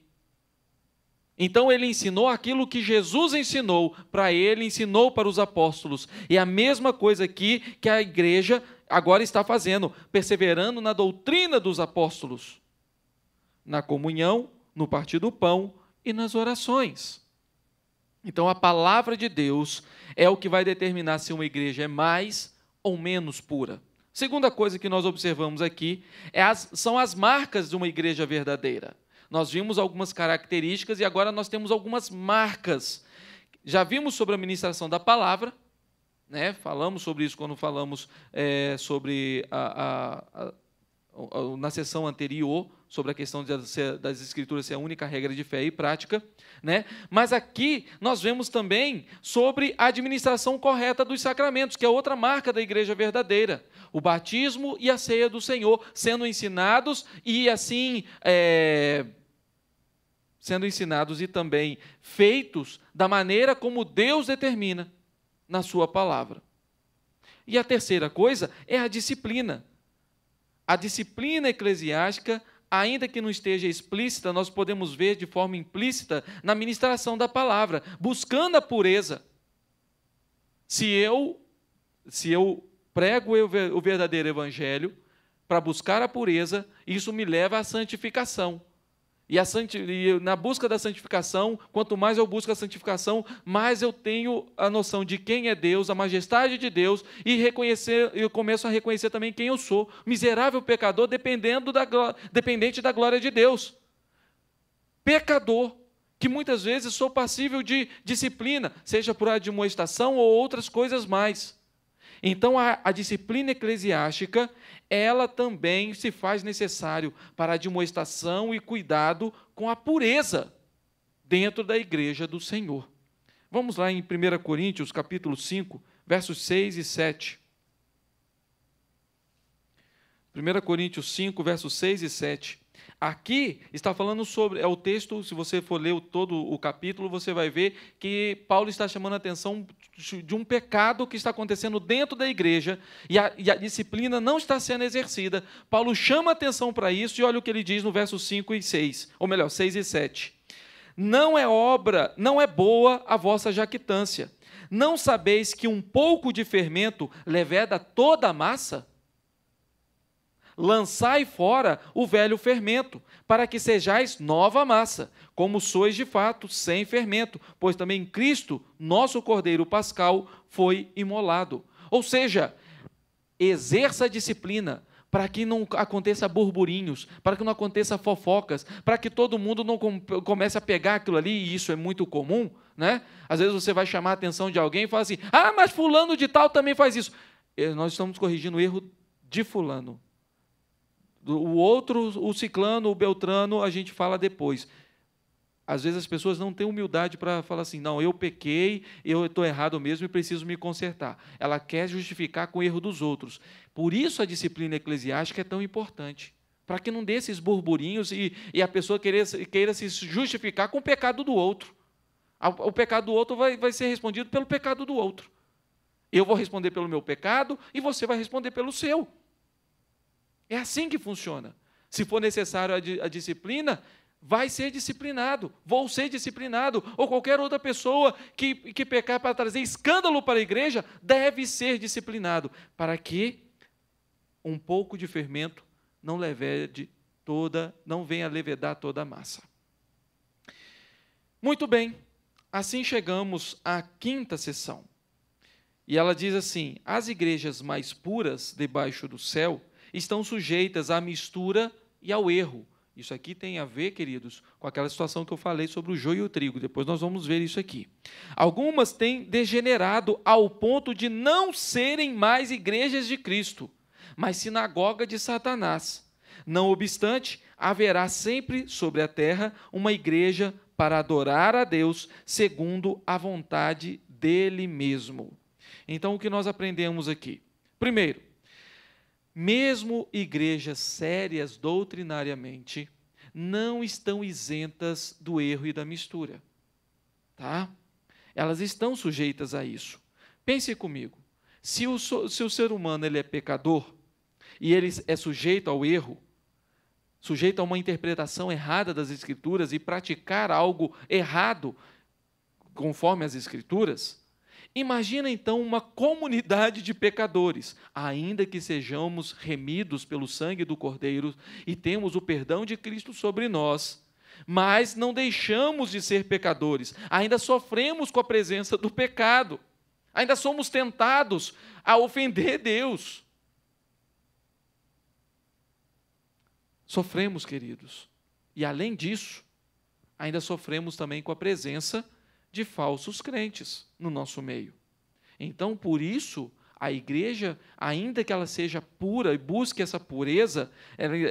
Então ele ensinou aquilo que Jesus ensinou para ele, ensinou para os apóstolos. E a mesma coisa aqui que a igreja agora está fazendo, perseverando na doutrina dos apóstolos na comunhão, no partir do pão e nas orações. Então, a palavra de Deus é o que vai determinar se uma igreja é mais ou menos pura. Segunda coisa que nós observamos aqui é as, são as marcas de uma igreja verdadeira. Nós vimos algumas características e agora nós temos algumas marcas. Já vimos sobre a ministração da palavra, né? falamos sobre isso quando falamos é, sobre a, a, a, na sessão anterior, sobre a questão das escrituras ser a única regra de fé e prática, né? Mas aqui nós vemos também sobre a administração correta dos sacramentos, que é outra marca da igreja verdadeira, o batismo e a ceia do Senhor sendo ensinados e assim é, sendo ensinados e também feitos da maneira como Deus determina na sua palavra. E a terceira coisa é a disciplina. A disciplina eclesiástica ainda que não esteja explícita, nós podemos ver de forma implícita na ministração da palavra, buscando a pureza. Se eu se eu prego o verdadeiro evangelho para buscar a pureza, isso me leva à santificação. E, a santi... e na busca da santificação, quanto mais eu busco a santificação, mais eu tenho a noção de quem é Deus, a majestade de Deus, e reconhecer, eu começo a reconhecer também quem eu sou, miserável pecador, dependendo da, dependente da glória de Deus. Pecador, que muitas vezes sou passível de disciplina, seja por admoestação ou outras coisas mais. Então, a, a, disciplina eclesiástica, ela também se faz necessário para a demonstração e cuidado com a pureza dentro da igreja do Senhor. Vamos lá em 1 Coríntios, capítulo 5, versos 6 e 7. 1 Coríntios 5, versos 6 e 7. Aqui está falando sobre, é o texto, se você for ler todo o capítulo, você vai ver que Paulo está chamando a atenção de um pecado que está acontecendo dentro da igreja e a, e a disciplina não está sendo exercida. Paulo chama atenção para isso e olha o que ele diz no verso 5 e 6, ou melhor, 6 e 7. Não é obra, não é boa a vossa jactância. Não sabeis que um pouco de fermento leveda toda a massa? Lançai fora o velho fermento, para que sejais nova massa, como sois de fato, sem fermento, pois também Cristo, nosso Cordeiro Pascal, foi imolado. Ou seja, exerça a disciplina, para que não aconteça burburinhos, para que não aconteça fofocas, para que todo mundo não comece a pegar aquilo ali, e isso é muito comum, né? Às vezes você vai chamar a atenção de alguém e fala assim: "Ah, mas fulano de tal também faz isso". Eh, nós estamos corrigindo o erro de fulano. O outro, o ciclano, o beltrano, a gente fala depois. Às vezes as pessoas não têm humildade para falar assim, não, eu pequei, eu estou errado mesmo e preciso me consertar. Ela quer justificar com o erro dos outros. Por isso a disciplina eclesiástica é tão importante. Para que não dê esses burburinhos e, e a pessoa queira, queira se justificar com o pecado do outro. O pecado do outro vai, vai ser respondido pelo pecado do outro. Eu vou responder pelo meu pecado e você vai responder pelo seu. É assim que funciona. Se for necessário a, a disciplina, vai ser disciplinado, vou ser disciplinado, ou qualquer outra pessoa que, que pecar para trazer escândalo para a igreja deve ser disciplinado, para que um pouco de fermento não levede toda, não venha levedar toda a massa. Muito bem, assim chegamos à quinta sessão. E ela diz assim: as igrejas mais puras debaixo do céu estão sujeitas à mistura e ao erro. Isso aqui tem a ver, queridos, com aquela situação que eu falei sobre o joio e o trigo. Depois nós vamos ver isso aqui. Algumas têm degenerado ao ponto de não serem mais igrejas de Cristo, mas sinagoga de Satanás. Não obstante, haverá sempre sobre a terra uma igreja para adorar a Deus segundo a vontade dele mesmo. Então, o que nós aprendemos aqui? Primeiro, mesmo igrejas sérias doutrinariamente não estão isentas do erro e da mistura. Tá? Elas estão sujeitas a isso. Pense comigo. Se o, se o ser humano ele é pecador e ele é sujeito ao erro, sujeito a uma interpretação errada das Escrituras e praticar algo errado conforme as Escrituras, Imagina então uma comunidade de pecadores, ainda que sejamos remidos pelo sangue do Cordeiro e temos o perdão de Cristo sobre nós, mas não deixamos de ser pecadores, ainda sofremos com a presença do pecado, ainda somos tentados a ofender Deus. Sofremos, queridos, e além disso, ainda sofremos também com a presença de falsos crentes no nosso meio. Então, por isso, a igreja, ainda que ela seja pura e busque essa pureza,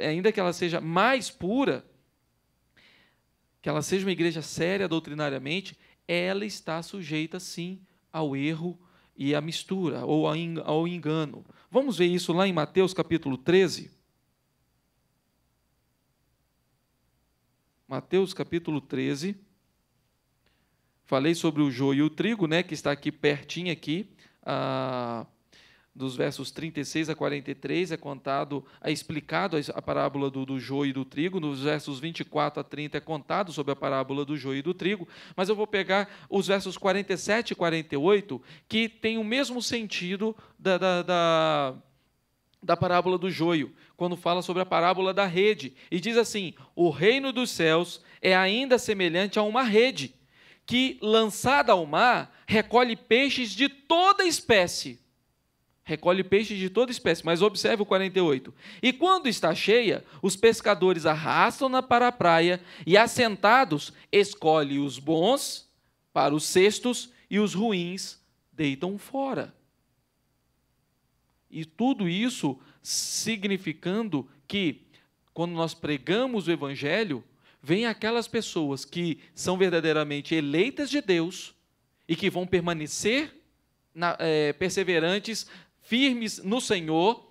ainda que ela seja mais pura, que ela seja uma igreja séria doutrinariamente, ela está sujeita sim ao erro e à mistura ou ao engano. Vamos ver isso lá em Mateus capítulo 13. Mateus capítulo 13. Falei sobre o joio e o trigo, né, que está aqui pertinho aqui, ah, dos versos 36 a 43 é contado, é explicado a parábola do, do joio e do trigo, nos versos 24 a 30 é contado sobre a parábola do joio e do trigo, mas eu vou pegar os versos 47 e 48, que tem o mesmo sentido da, da, da, da parábola do joio, quando fala sobre a parábola da rede, e diz assim: O reino dos céus é ainda semelhante a uma rede que, lançada ao mar, recolhe peixes de toda espécie. Recolhe peixes de toda espécie, mas observe o 48. E quando está cheia, os pescadores arrastam-na para a praia e, assentados, escolhe os bons para os cestos e os ruins deitam fora. E tudo isso significando que, quando nós pregamos o Evangelho, vêm aquelas pessoas que são verdadeiramente eleitas de Deus e que vão permanecer na, é, perseverantes, firmes no Senhor,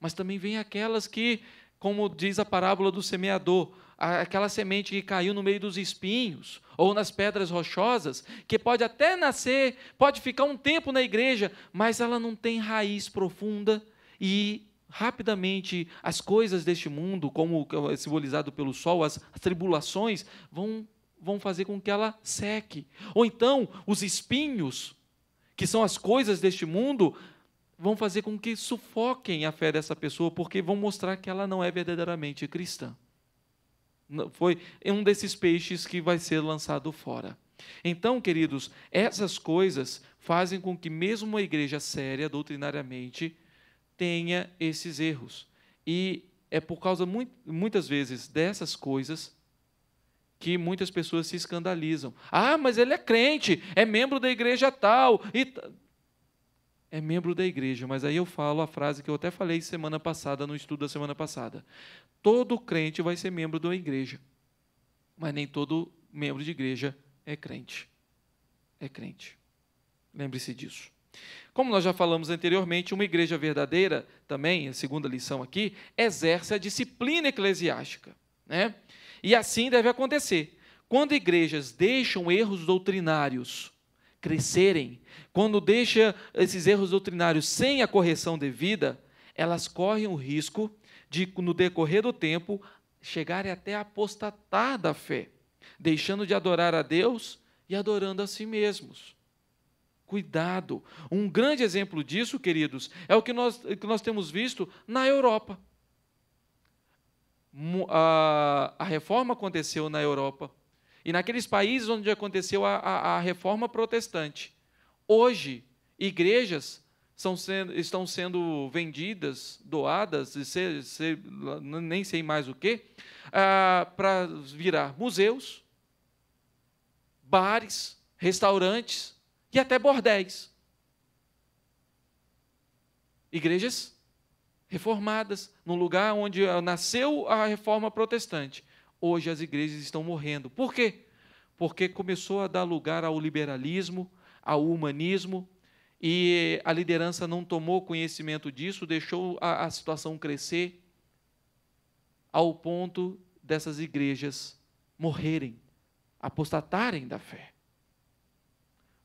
mas também vêm aquelas que, como diz a parábola do semeador, aquela semente que caiu no meio dos espinhos ou nas pedras rochosas, que pode até nascer, pode ficar um tempo na igreja, mas ela não tem raiz profunda e rapidamente as coisas deste mundo, como é simbolizado pelo sol, as, tribulações, vão, vão fazer com que ela seque. Ou então, os espinhos, que são as coisas deste mundo, vão fazer com que sufoquem a fé dessa pessoa, porque vão mostrar que ela não é verdadeiramente cristã. Foi um desses peixes que vai ser lançado fora. Então, queridos, essas coisas fazem com que, mesmo uma igreja séria doutrinariamente, tenha esses erros. E é por causa, muitas vezes, dessas coisas que muitas pessoas se escandalizam. Ah, mas ele é crente, é membro da igreja tal. E... É membro da igreja, mas aí eu falo a frase que eu até falei semana passada, no estudo da semana passada. Todo crente vai ser membro da igreja, mas nem todo membro de igreja é crente. É crente. Lembre-se disso. Como nós já falamos anteriormente, uma igreja verdadeira, também, a segunda lição aqui, exerce a disciplina eclesiástica. Né? E assim deve acontecer. Quando igrejas deixam erros doutrinários crescerem, quando deixa esses erros doutrinários sem a correção devida, elas correm o risco de, no decorrer do tempo, chegarem até a apostatar da fé, deixando de adorar a Deus e adorando a si mesmos. Cuidado. Um grande exemplo disso, queridos, é o que nós, que nós temos visto na Europa. A, a reforma aconteceu na Europa. E naqueles países onde aconteceu a, a, a reforma protestante. Hoje, igrejas Sendo, estão sendo vendidas, doadas, e se, se, nem sei mais o que, ah, para virar museus, bares, restaurantes, e até bordéis. Igrejas reformadas, num lugar onde ah, nasceu a reforma protestante. Hoje as igrejas estão morrendo. Por quê? Porque começou a dar lugar ao liberalismo, ao humanismo, e a liderança não tomou conhecimento disso, deixou a, a situação crescer ao ponto dessas igrejas morrerem, apostatarem da fé.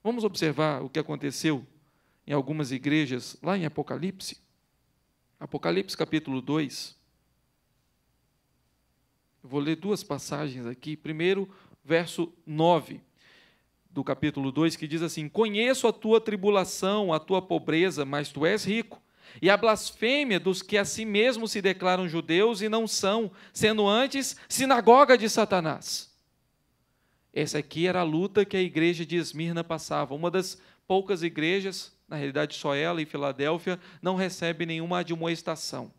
Vamos observar o que aconteceu em algumas igrejas lá em Apocalipse? Apocalipse capítulo 2. Eu vou ler duas passagens aqui. Primeiro, verso 9 do capítulo 2, que diz assim: Conheço a tua tribulação, a tua pobreza, mas tu és rico. E a blasfêmia dos que a si mesmos se declaram judeus e não são, sendo antes sinagoga de Satanás. Essa aqui era a luta que a igreja de Esmirna passava. Uma das poucas igrejas, na realidade só ela e Filadélfia, não recebe nenhuma admoestação,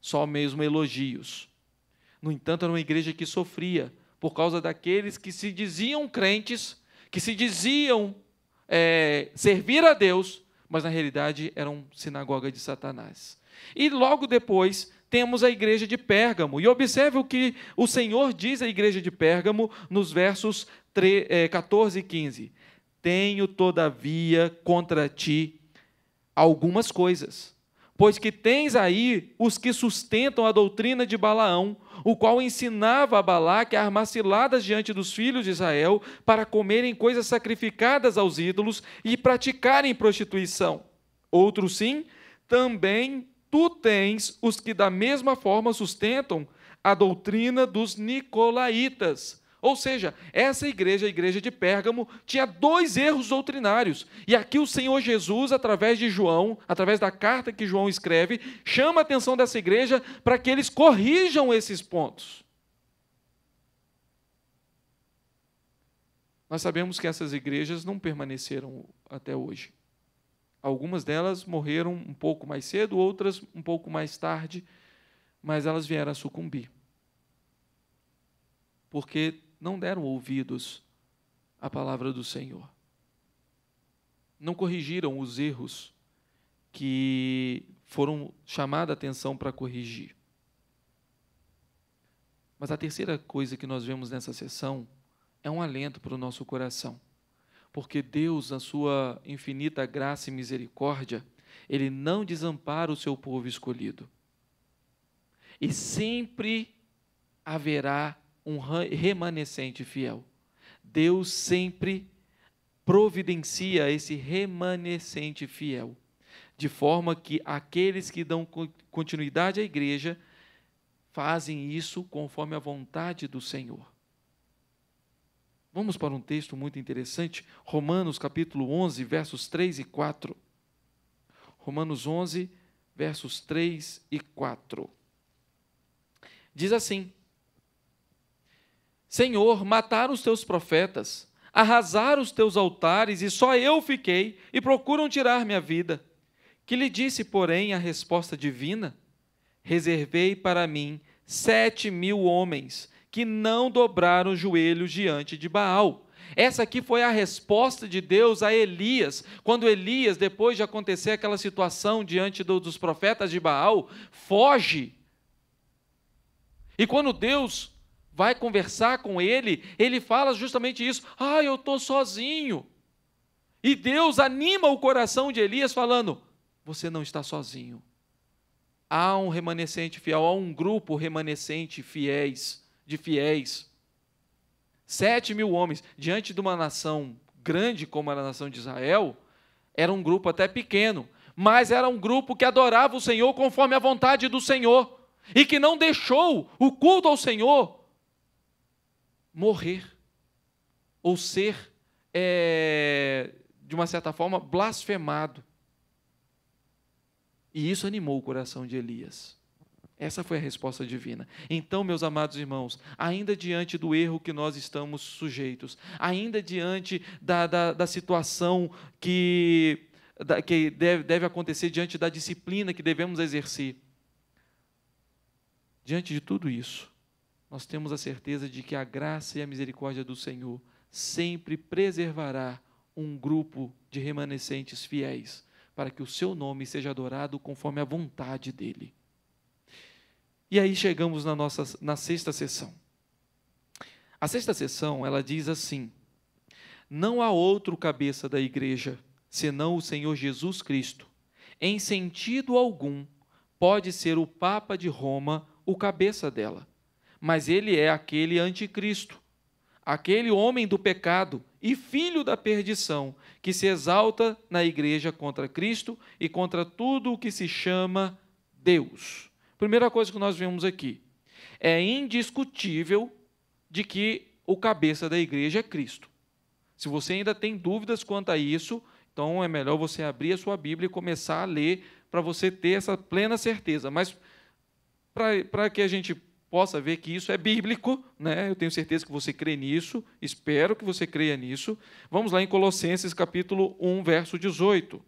só mesmo elogios. No entanto, era uma igreja que sofria por causa daqueles que se diziam crentes, que se diziam é, servir a Deus, mas na realidade eram sinagoga de Satanás. E logo depois temos a igreja de Pérgamo. E observe o que o Senhor diz à igreja de Pérgamo nos versos 14 eh, e 15. Tenho, todavia, contra ti algumas coisas, pois que tens aí os que sustentam a doutrina de Balaão, o qual ensinava a Balaque a armar ciladas diante dos filhos de Israel para comerem coisas sacrificadas aos ídolos e praticarem prostituição. Outro sim, também tu tens os que da mesma forma sustentam a doutrina dos nicolaítas. Ou seja, essa igreja, a igreja de Pérgamo, tinha dois erros doutrinários. E aqui o Senhor Jesus, através de João, através da carta que João escreve, chama a atenção dessa igreja para que eles corrijam esses pontos. Nós sabemos que essas igrejas não permaneceram até hoje. Algumas delas morreram um pouco mais cedo, outras um pouco mais tarde, mas elas vieram a sucumbir. Porque não deram ouvidos à palavra do Senhor. Não corrigiram os erros que foram chamada a atenção para corrigir. Mas a terceira coisa que nós vemos nessa sessão é um alento para o nosso coração porque Deus, na sua infinita graça e misericórdia, ele não desampara o seu povo escolhido. E sempre haverá um remanescente fiel. Deus sempre providencia esse remanescente fiel, de forma que aqueles que dão continuidade à igreja fazem isso conforme a vontade do Senhor. Vamos para um texto muito interessante, Romanos capítulo 11, versos 3 e 4. Romanos 11, versos 3 e 4. Diz assim: Senhor, mataram os teus profetas, arrasaram os teus altares, e só eu fiquei, e procuram tirar minha vida. Que lhe disse, porém, a resposta divina? Reservei para mim sete mil homens que não dobraram os joelhos diante de Baal. Essa aqui foi a resposta de Deus a Elias, quando Elias, depois de acontecer aquela situação diante do, dos profetas de Baal, foge. E quando Deus vai conversar com ele, ele fala justamente isso: Ah, eu estou sozinho. E Deus anima o coração de Elias, falando: Você não está sozinho. Há um remanescente fiel, há um grupo remanescente fiéis de fiéis. Sete mil homens diante de uma nação grande como era a nação de Israel, era um grupo até pequeno, mas era um grupo que adorava o Senhor conforme a vontade do Senhor e que não deixou o culto ao Senhor morrer ou ser, é, de uma certa forma, blasfemado. E isso animou o coração de Elias. Essa foi a resposta divina. Então, meus amados irmãos, ainda diante do erro que nós estamos sujeitos, ainda diante da, da, da situação que, da, que deve, deve acontecer, diante da disciplina que devemos exercer, diante de tudo isso, nós temos a certeza de que a graça e a misericórdia do Senhor sempre preservará um grupo de remanescentes fiéis, para que o seu nome seja adorado conforme a vontade dele. E aí chegamos na nossa na sexta sessão. A sexta sessão, ela diz assim: Não há outro cabeça da igreja senão o Senhor Jesus Cristo. Em sentido algum, pode ser o Papa de Roma o cabeça dela, mas ele é aquele anticristo, aquele homem do pecado e filho da perdição, que se exalta na igreja contra Cristo e contra tudo o que se chama Deus. Primeira coisa que nós vemos aqui: é indiscutível de que o cabeça da igreja é Cristo. Se você ainda tem dúvidas quanto a isso, então é melhor você abrir a sua Bíblia e começar a ler para você ter essa plena certeza. Mas para que a gente possa ver que isso é bíblico, né? eu tenho certeza que você crê nisso, espero que você creia nisso. Vamos lá em Colossenses capítulo 1, verso 18.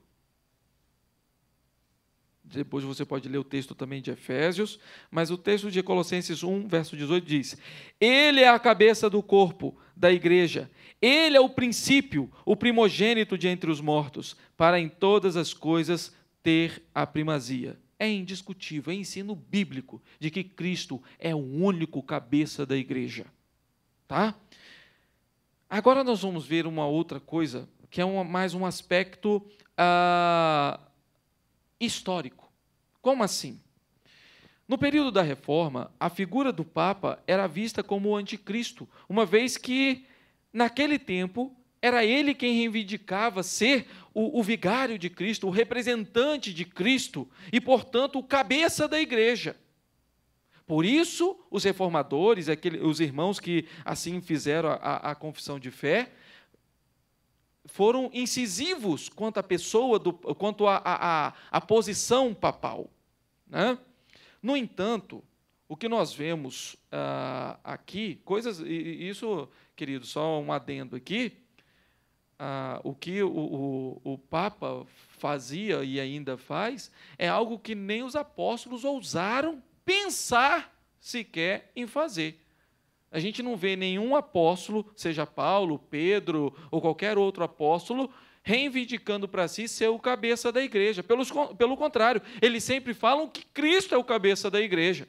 Depois você pode ler o texto também de Efésios, mas o texto de Colossenses 1, verso 18 diz: Ele é a cabeça do corpo, da igreja. Ele é o princípio, o primogênito de entre os mortos, para em todas as coisas ter a primazia. É indiscutível, é ensino bíblico de que Cristo é o único cabeça da igreja. Tá? Agora nós vamos ver uma outra coisa, que é uma, mais um aspecto ah, histórico. Como assim? No período da Reforma, a figura do Papa era vista como o anticristo, uma vez que, naquele tempo, era ele quem reivindicava ser o, o, vigário de Cristo, o representante de Cristo e, portanto, o cabeça da igreja. Por isso, os reformadores, aquele, os irmãos que assim fizeram a, a, confissão de fé, foram incisivos quanto à pessoa, do, quanto à posição papal. Né? No entanto, o que nós vemos ah, aqui, coisas, isso, querido, só um adendo aqui, ah, o que o, o, o Papa fazia e ainda faz é algo que nem os apóstolos ousaram pensar sequer em fazer. A gente não vê nenhum apóstolo, seja Paulo, Pedro ou qualquer outro apóstolo, reivindicando para si ser o cabeça da igreja. Pelos, pelo contrário, eles sempre falam que Cristo é o cabeça da igreja.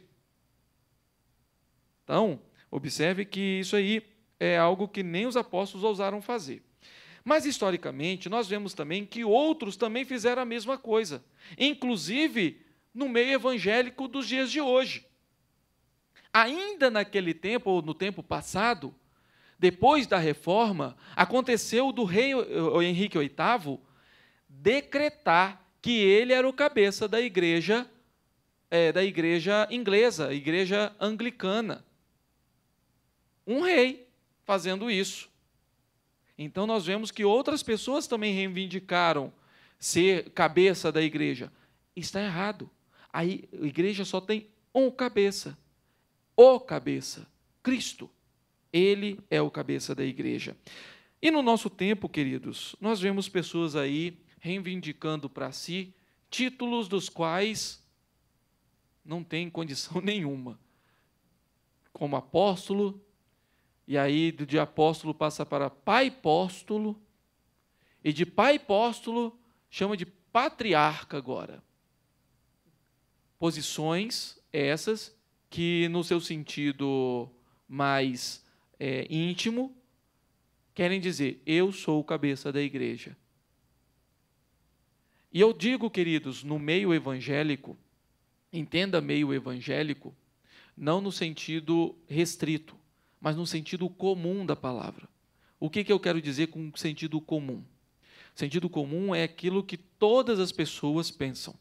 Então, observe que isso aí é algo que nem os apóstolos ousaram fazer. Mas, historicamente, nós vemos também que outros também fizeram a mesma coisa, inclusive no meio evangélico dos dias de hoje. Ainda naquele tempo, ou no tempo passado, depois da reforma, aconteceu do rei Henrique VIII decretar que ele era o cabeça da igreja é, da igreja inglesa, igreja anglicana. Um rei fazendo isso. Então nós vemos que outras pessoas também reivindicaram ser cabeça da igreja. Está errado. A igreja só tem um cabeça. O cabeça, Cristo. Ele é o cabeça da igreja. E no nosso tempo, queridos, nós vemos pessoas aí reivindicando para si títulos dos quais não tem condição nenhuma. Como apóstolo, e aí de apóstolo passa para pai apóstolo, e de pai apóstolo chama de patriarca agora. Posições essas que, no seu sentido mais é, íntimo, querem dizer: eu sou o cabeça da igreja. E eu digo, queridos, no meio evangélico, entenda meio evangélico, não no sentido restrito, mas no sentido comum da palavra. O que, que eu quero dizer com sentido comum? Sentido comum é aquilo que todas as pessoas pensam,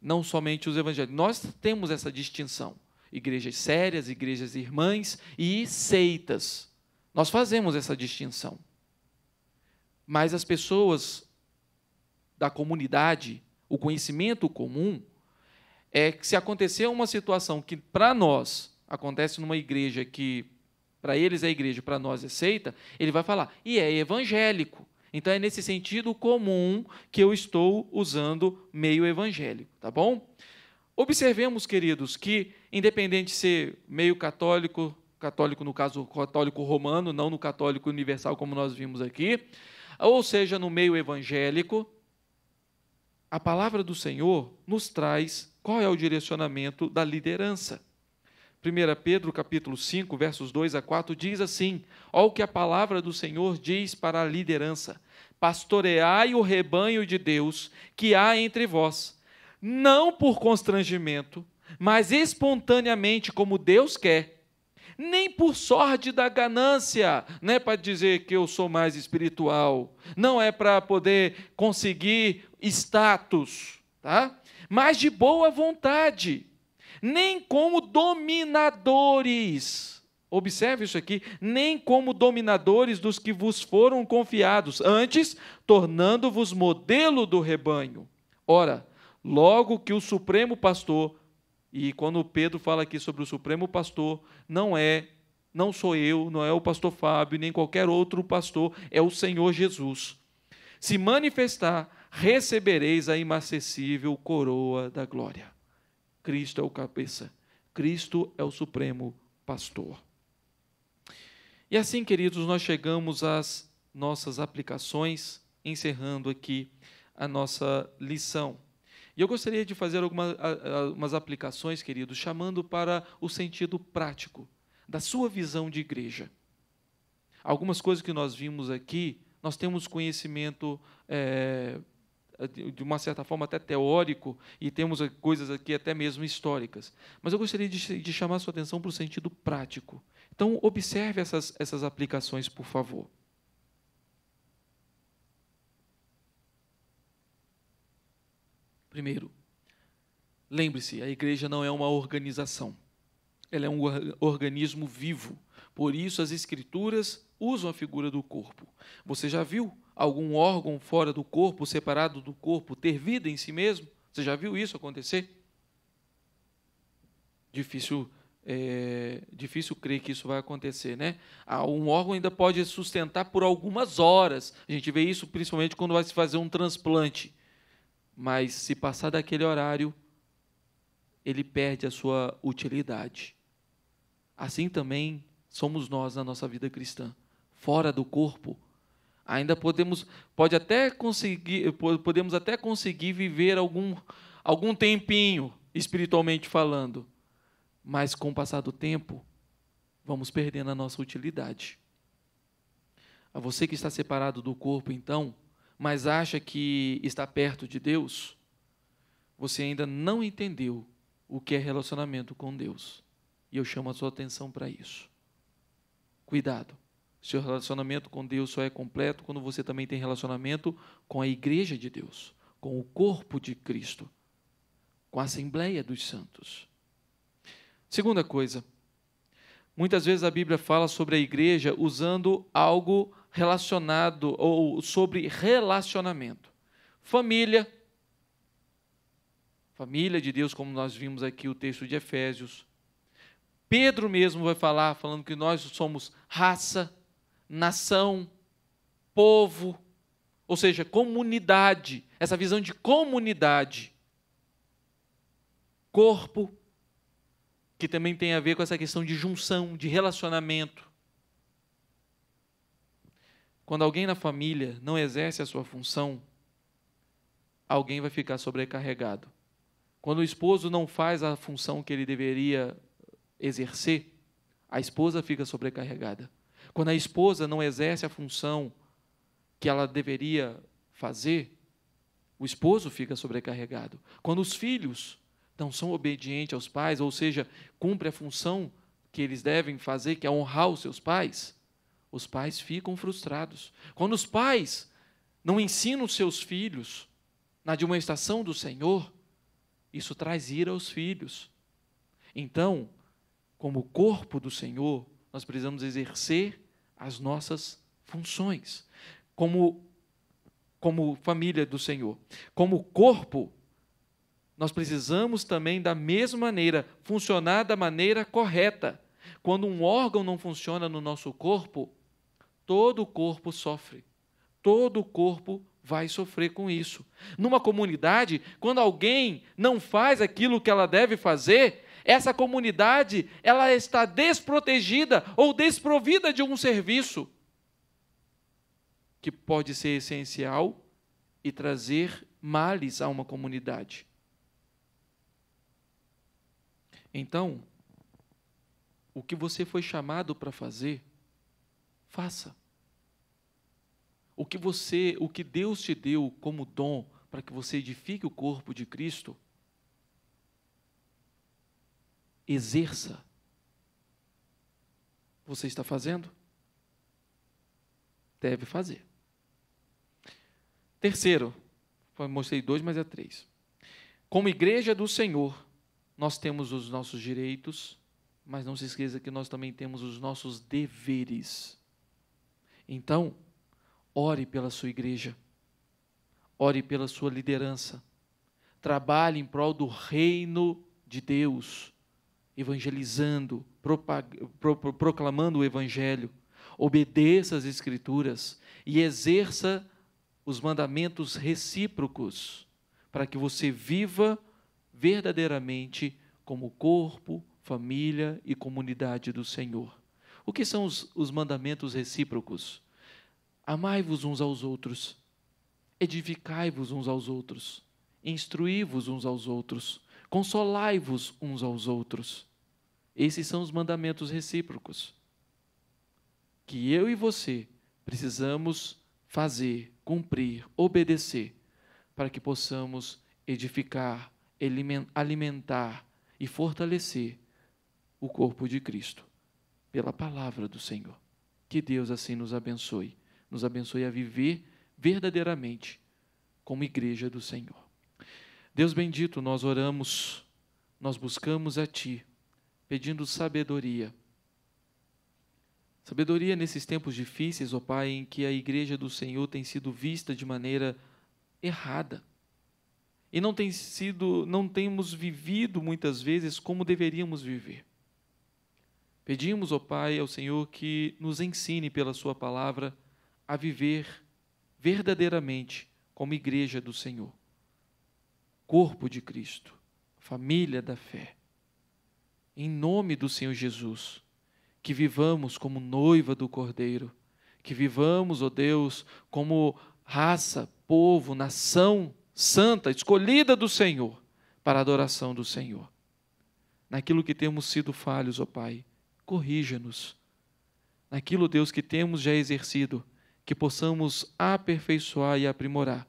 não somente os evangélicos. Nós temos essa distinção igrejas sérias, igrejas irmãs e seitas. Nós fazemos essa distinção. Mas as pessoas da comunidade, o conhecimento comum, é que se acontecer uma situação que para nós acontece numa igreja que para eles é igreja, para nós é seita, ele vai falar, e é evangélico. Então é nesse sentido comum que eu estou usando meio evangélico, tá bom? Observemos, queridos, que, independente de ser meio católico, católico no caso católico romano, não no católico universal, como nós vimos aqui, ou seja, no meio evangélico, a palavra do Senhor nos traz qual é o direcionamento da liderança. 1 Pedro capítulo 5, versos 2 a 4 diz assim: Olha o que a palavra do Senhor diz para a liderança: Pastoreai o rebanho de Deus que há entre vós, não por constrangimento, mas espontaneamente, como Deus quer, nem por sorte da ganância, não é para dizer que eu sou mais espiritual, não é para poder conseguir status, tá? mas de boa vontade, nem como dominadores. Observe isso aqui, nem como dominadores dos que vos foram confiados, antes tornando-vos modelo do rebanho. Ora, logo que o supremo pastor, e quando Pedro fala aqui sobre o supremo pastor, não é, não sou eu, não é o pastor Fábio, nem qualquer outro pastor, é o Senhor Jesus. Se manifestar, recebereis a imacessível coroa da glória. Cristo é o cabeça, Cristo é o supremo pastor. E assim, queridos, nós chegamos às nossas aplicações, encerrando aqui a nossa lição. E eu gostaria de fazer algumas aplicações, queridos, chamando para o sentido prático da sua visão de igreja. Algumas coisas que nós vimos aqui, nós temos conhecimento é, de uma certa forma até teórico e temos coisas aqui até mesmo históricas. Mas eu gostaria de, de chamar a sua atenção para o sentido prático. Então, observe essas, essas aplicações, por favor. Primeiro, lembre-se, a igreja não é uma organização. Ela é um organismo vivo. Por isso, as escrituras usam a figura do corpo. Você já viu algum órgão fora do corpo, separado do corpo, ter vida em si mesmo? Você já viu isso acontecer? Difícil, é, difícil crer que isso vai acontecer, né? Ah, um órgão ainda pode sustentar por algumas horas. A gente vê isso principalmente quando vai se fazer um transplante mas se passar daquele horário, ele perde a sua utilidade. Assim também somos nós na nossa vida cristã. Fora do corpo, ainda podemos pode até conseguir podemos até conseguir viver algum algum tempinho espiritualmente falando, mas com o passar do tempo vamos perdendo a nossa utilidade. A você que está separado do corpo, então, mas acha que está perto de Deus, você ainda não entendeu o que é relacionamento com Deus. E eu chamo a sua atenção para isso. Cuidado. Seu relacionamento com Deus só é completo quando você também tem relacionamento com a igreja de Deus, com o corpo de Cristo, com a assembleia dos santos. Segunda coisa, Muitas vezes a Bíblia fala sobre a igreja usando algo relacionado ou sobre relacionamento. Família. Família de Deus, como nós vimos aqui o texto de Efésios. Pedro mesmo vai falar, falando que nós somos raça, nação, povo, ou seja, comunidade, essa visão de comunidade, corpo, que também tem a ver com essa questão de junção, de relacionamento. Quando alguém na família não exerce a sua função, alguém vai ficar sobrecarregado. Quando o esposo não faz a função que ele deveria exercer, a esposa fica sobrecarregada. Quando a esposa não exerce a função que ela deveria fazer, o esposo fica sobrecarregado. Quando os filhos não são obedientes aos pais, ou seja, cumpre a função que eles devem fazer, que é honrar os seus pais, os pais ficam frustrados. Quando os pais não ensinam os seus filhos na demonstração do Senhor, isso traz ira aos filhos. Então, como corpo do Senhor, nós precisamos exercer as nossas funções. Como como família do Senhor, como corpo nós precisamos também, da mesma maneira, funcionar da maneira correta. Quando um órgão não funciona no nosso corpo, todo o corpo sofre. Todo o corpo vai sofrer com isso. Numa comunidade, quando alguém não faz aquilo que ela deve fazer, essa comunidade, ela está desprotegida ou desprovida de um serviço que pode ser essencial e trazer males a uma comunidade. Então, o que você foi chamado para fazer, faça. O que você, o que Deus te deu como dom para que você edifique o corpo de Cristo, exerça. Você está fazendo? Deve fazer. Terceiro, mostrei dois, mas é três. Como igreja do Senhor, nós temos os nossos direitos, mas não se esqueça que nós também temos os nossos deveres. Então, ore pela sua igreja, ore pela sua liderança, trabalhe em prol do reino de Deus, evangelizando, proclamando o evangelho, obedeça as escrituras e exerça os mandamentos recíprocos, para que você viva verdadeiramente como corpo, família e comunidade do Senhor. O que são os, os mandamentos recíprocos? Amai-vos uns aos outros, edificai-vos uns aos outros, instruí-vos uns aos outros, consolai-vos uns aos outros. Esses são os mandamentos recíprocos que eu e você precisamos fazer, cumprir, obedecer, para que possamos edificar alimentar e fortalecer o corpo de Cristo pela palavra do Senhor. Que Deus assim nos abençoe, nos abençoe a viver verdadeiramente como igreja do Senhor. Deus bendito, nós oramos, nós buscamos a Ti, pedindo sabedoria. Sabedoria nesses tempos difíceis, ó Pai, em que a igreja do Senhor tem sido vista de maneira errada e não tem sido, não temos vivido muitas vezes como deveríamos viver. Pedimos, ó Pai, ao Senhor que nos ensine pela sua palavra a viver verdadeiramente como igreja do Senhor, corpo de Cristo, família da fé. Em nome do Senhor Jesus, que vivamos como noiva do Cordeiro, que vivamos, ó Deus, como raça, povo, nação santa, escolhida do Senhor, para a adoração do Senhor. Naquilo que temos sido falhos, ó Pai, corrija-nos. Naquilo, Deus, que temos já exercido, que possamos aperfeiçoar e aprimorar,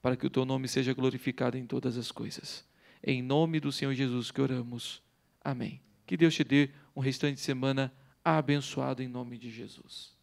para que o Teu nome seja glorificado em todas as coisas. Em nome do Senhor Jesus que oramos. Amém. Que Deus te dê um restante de semana abençoado em nome de Jesus.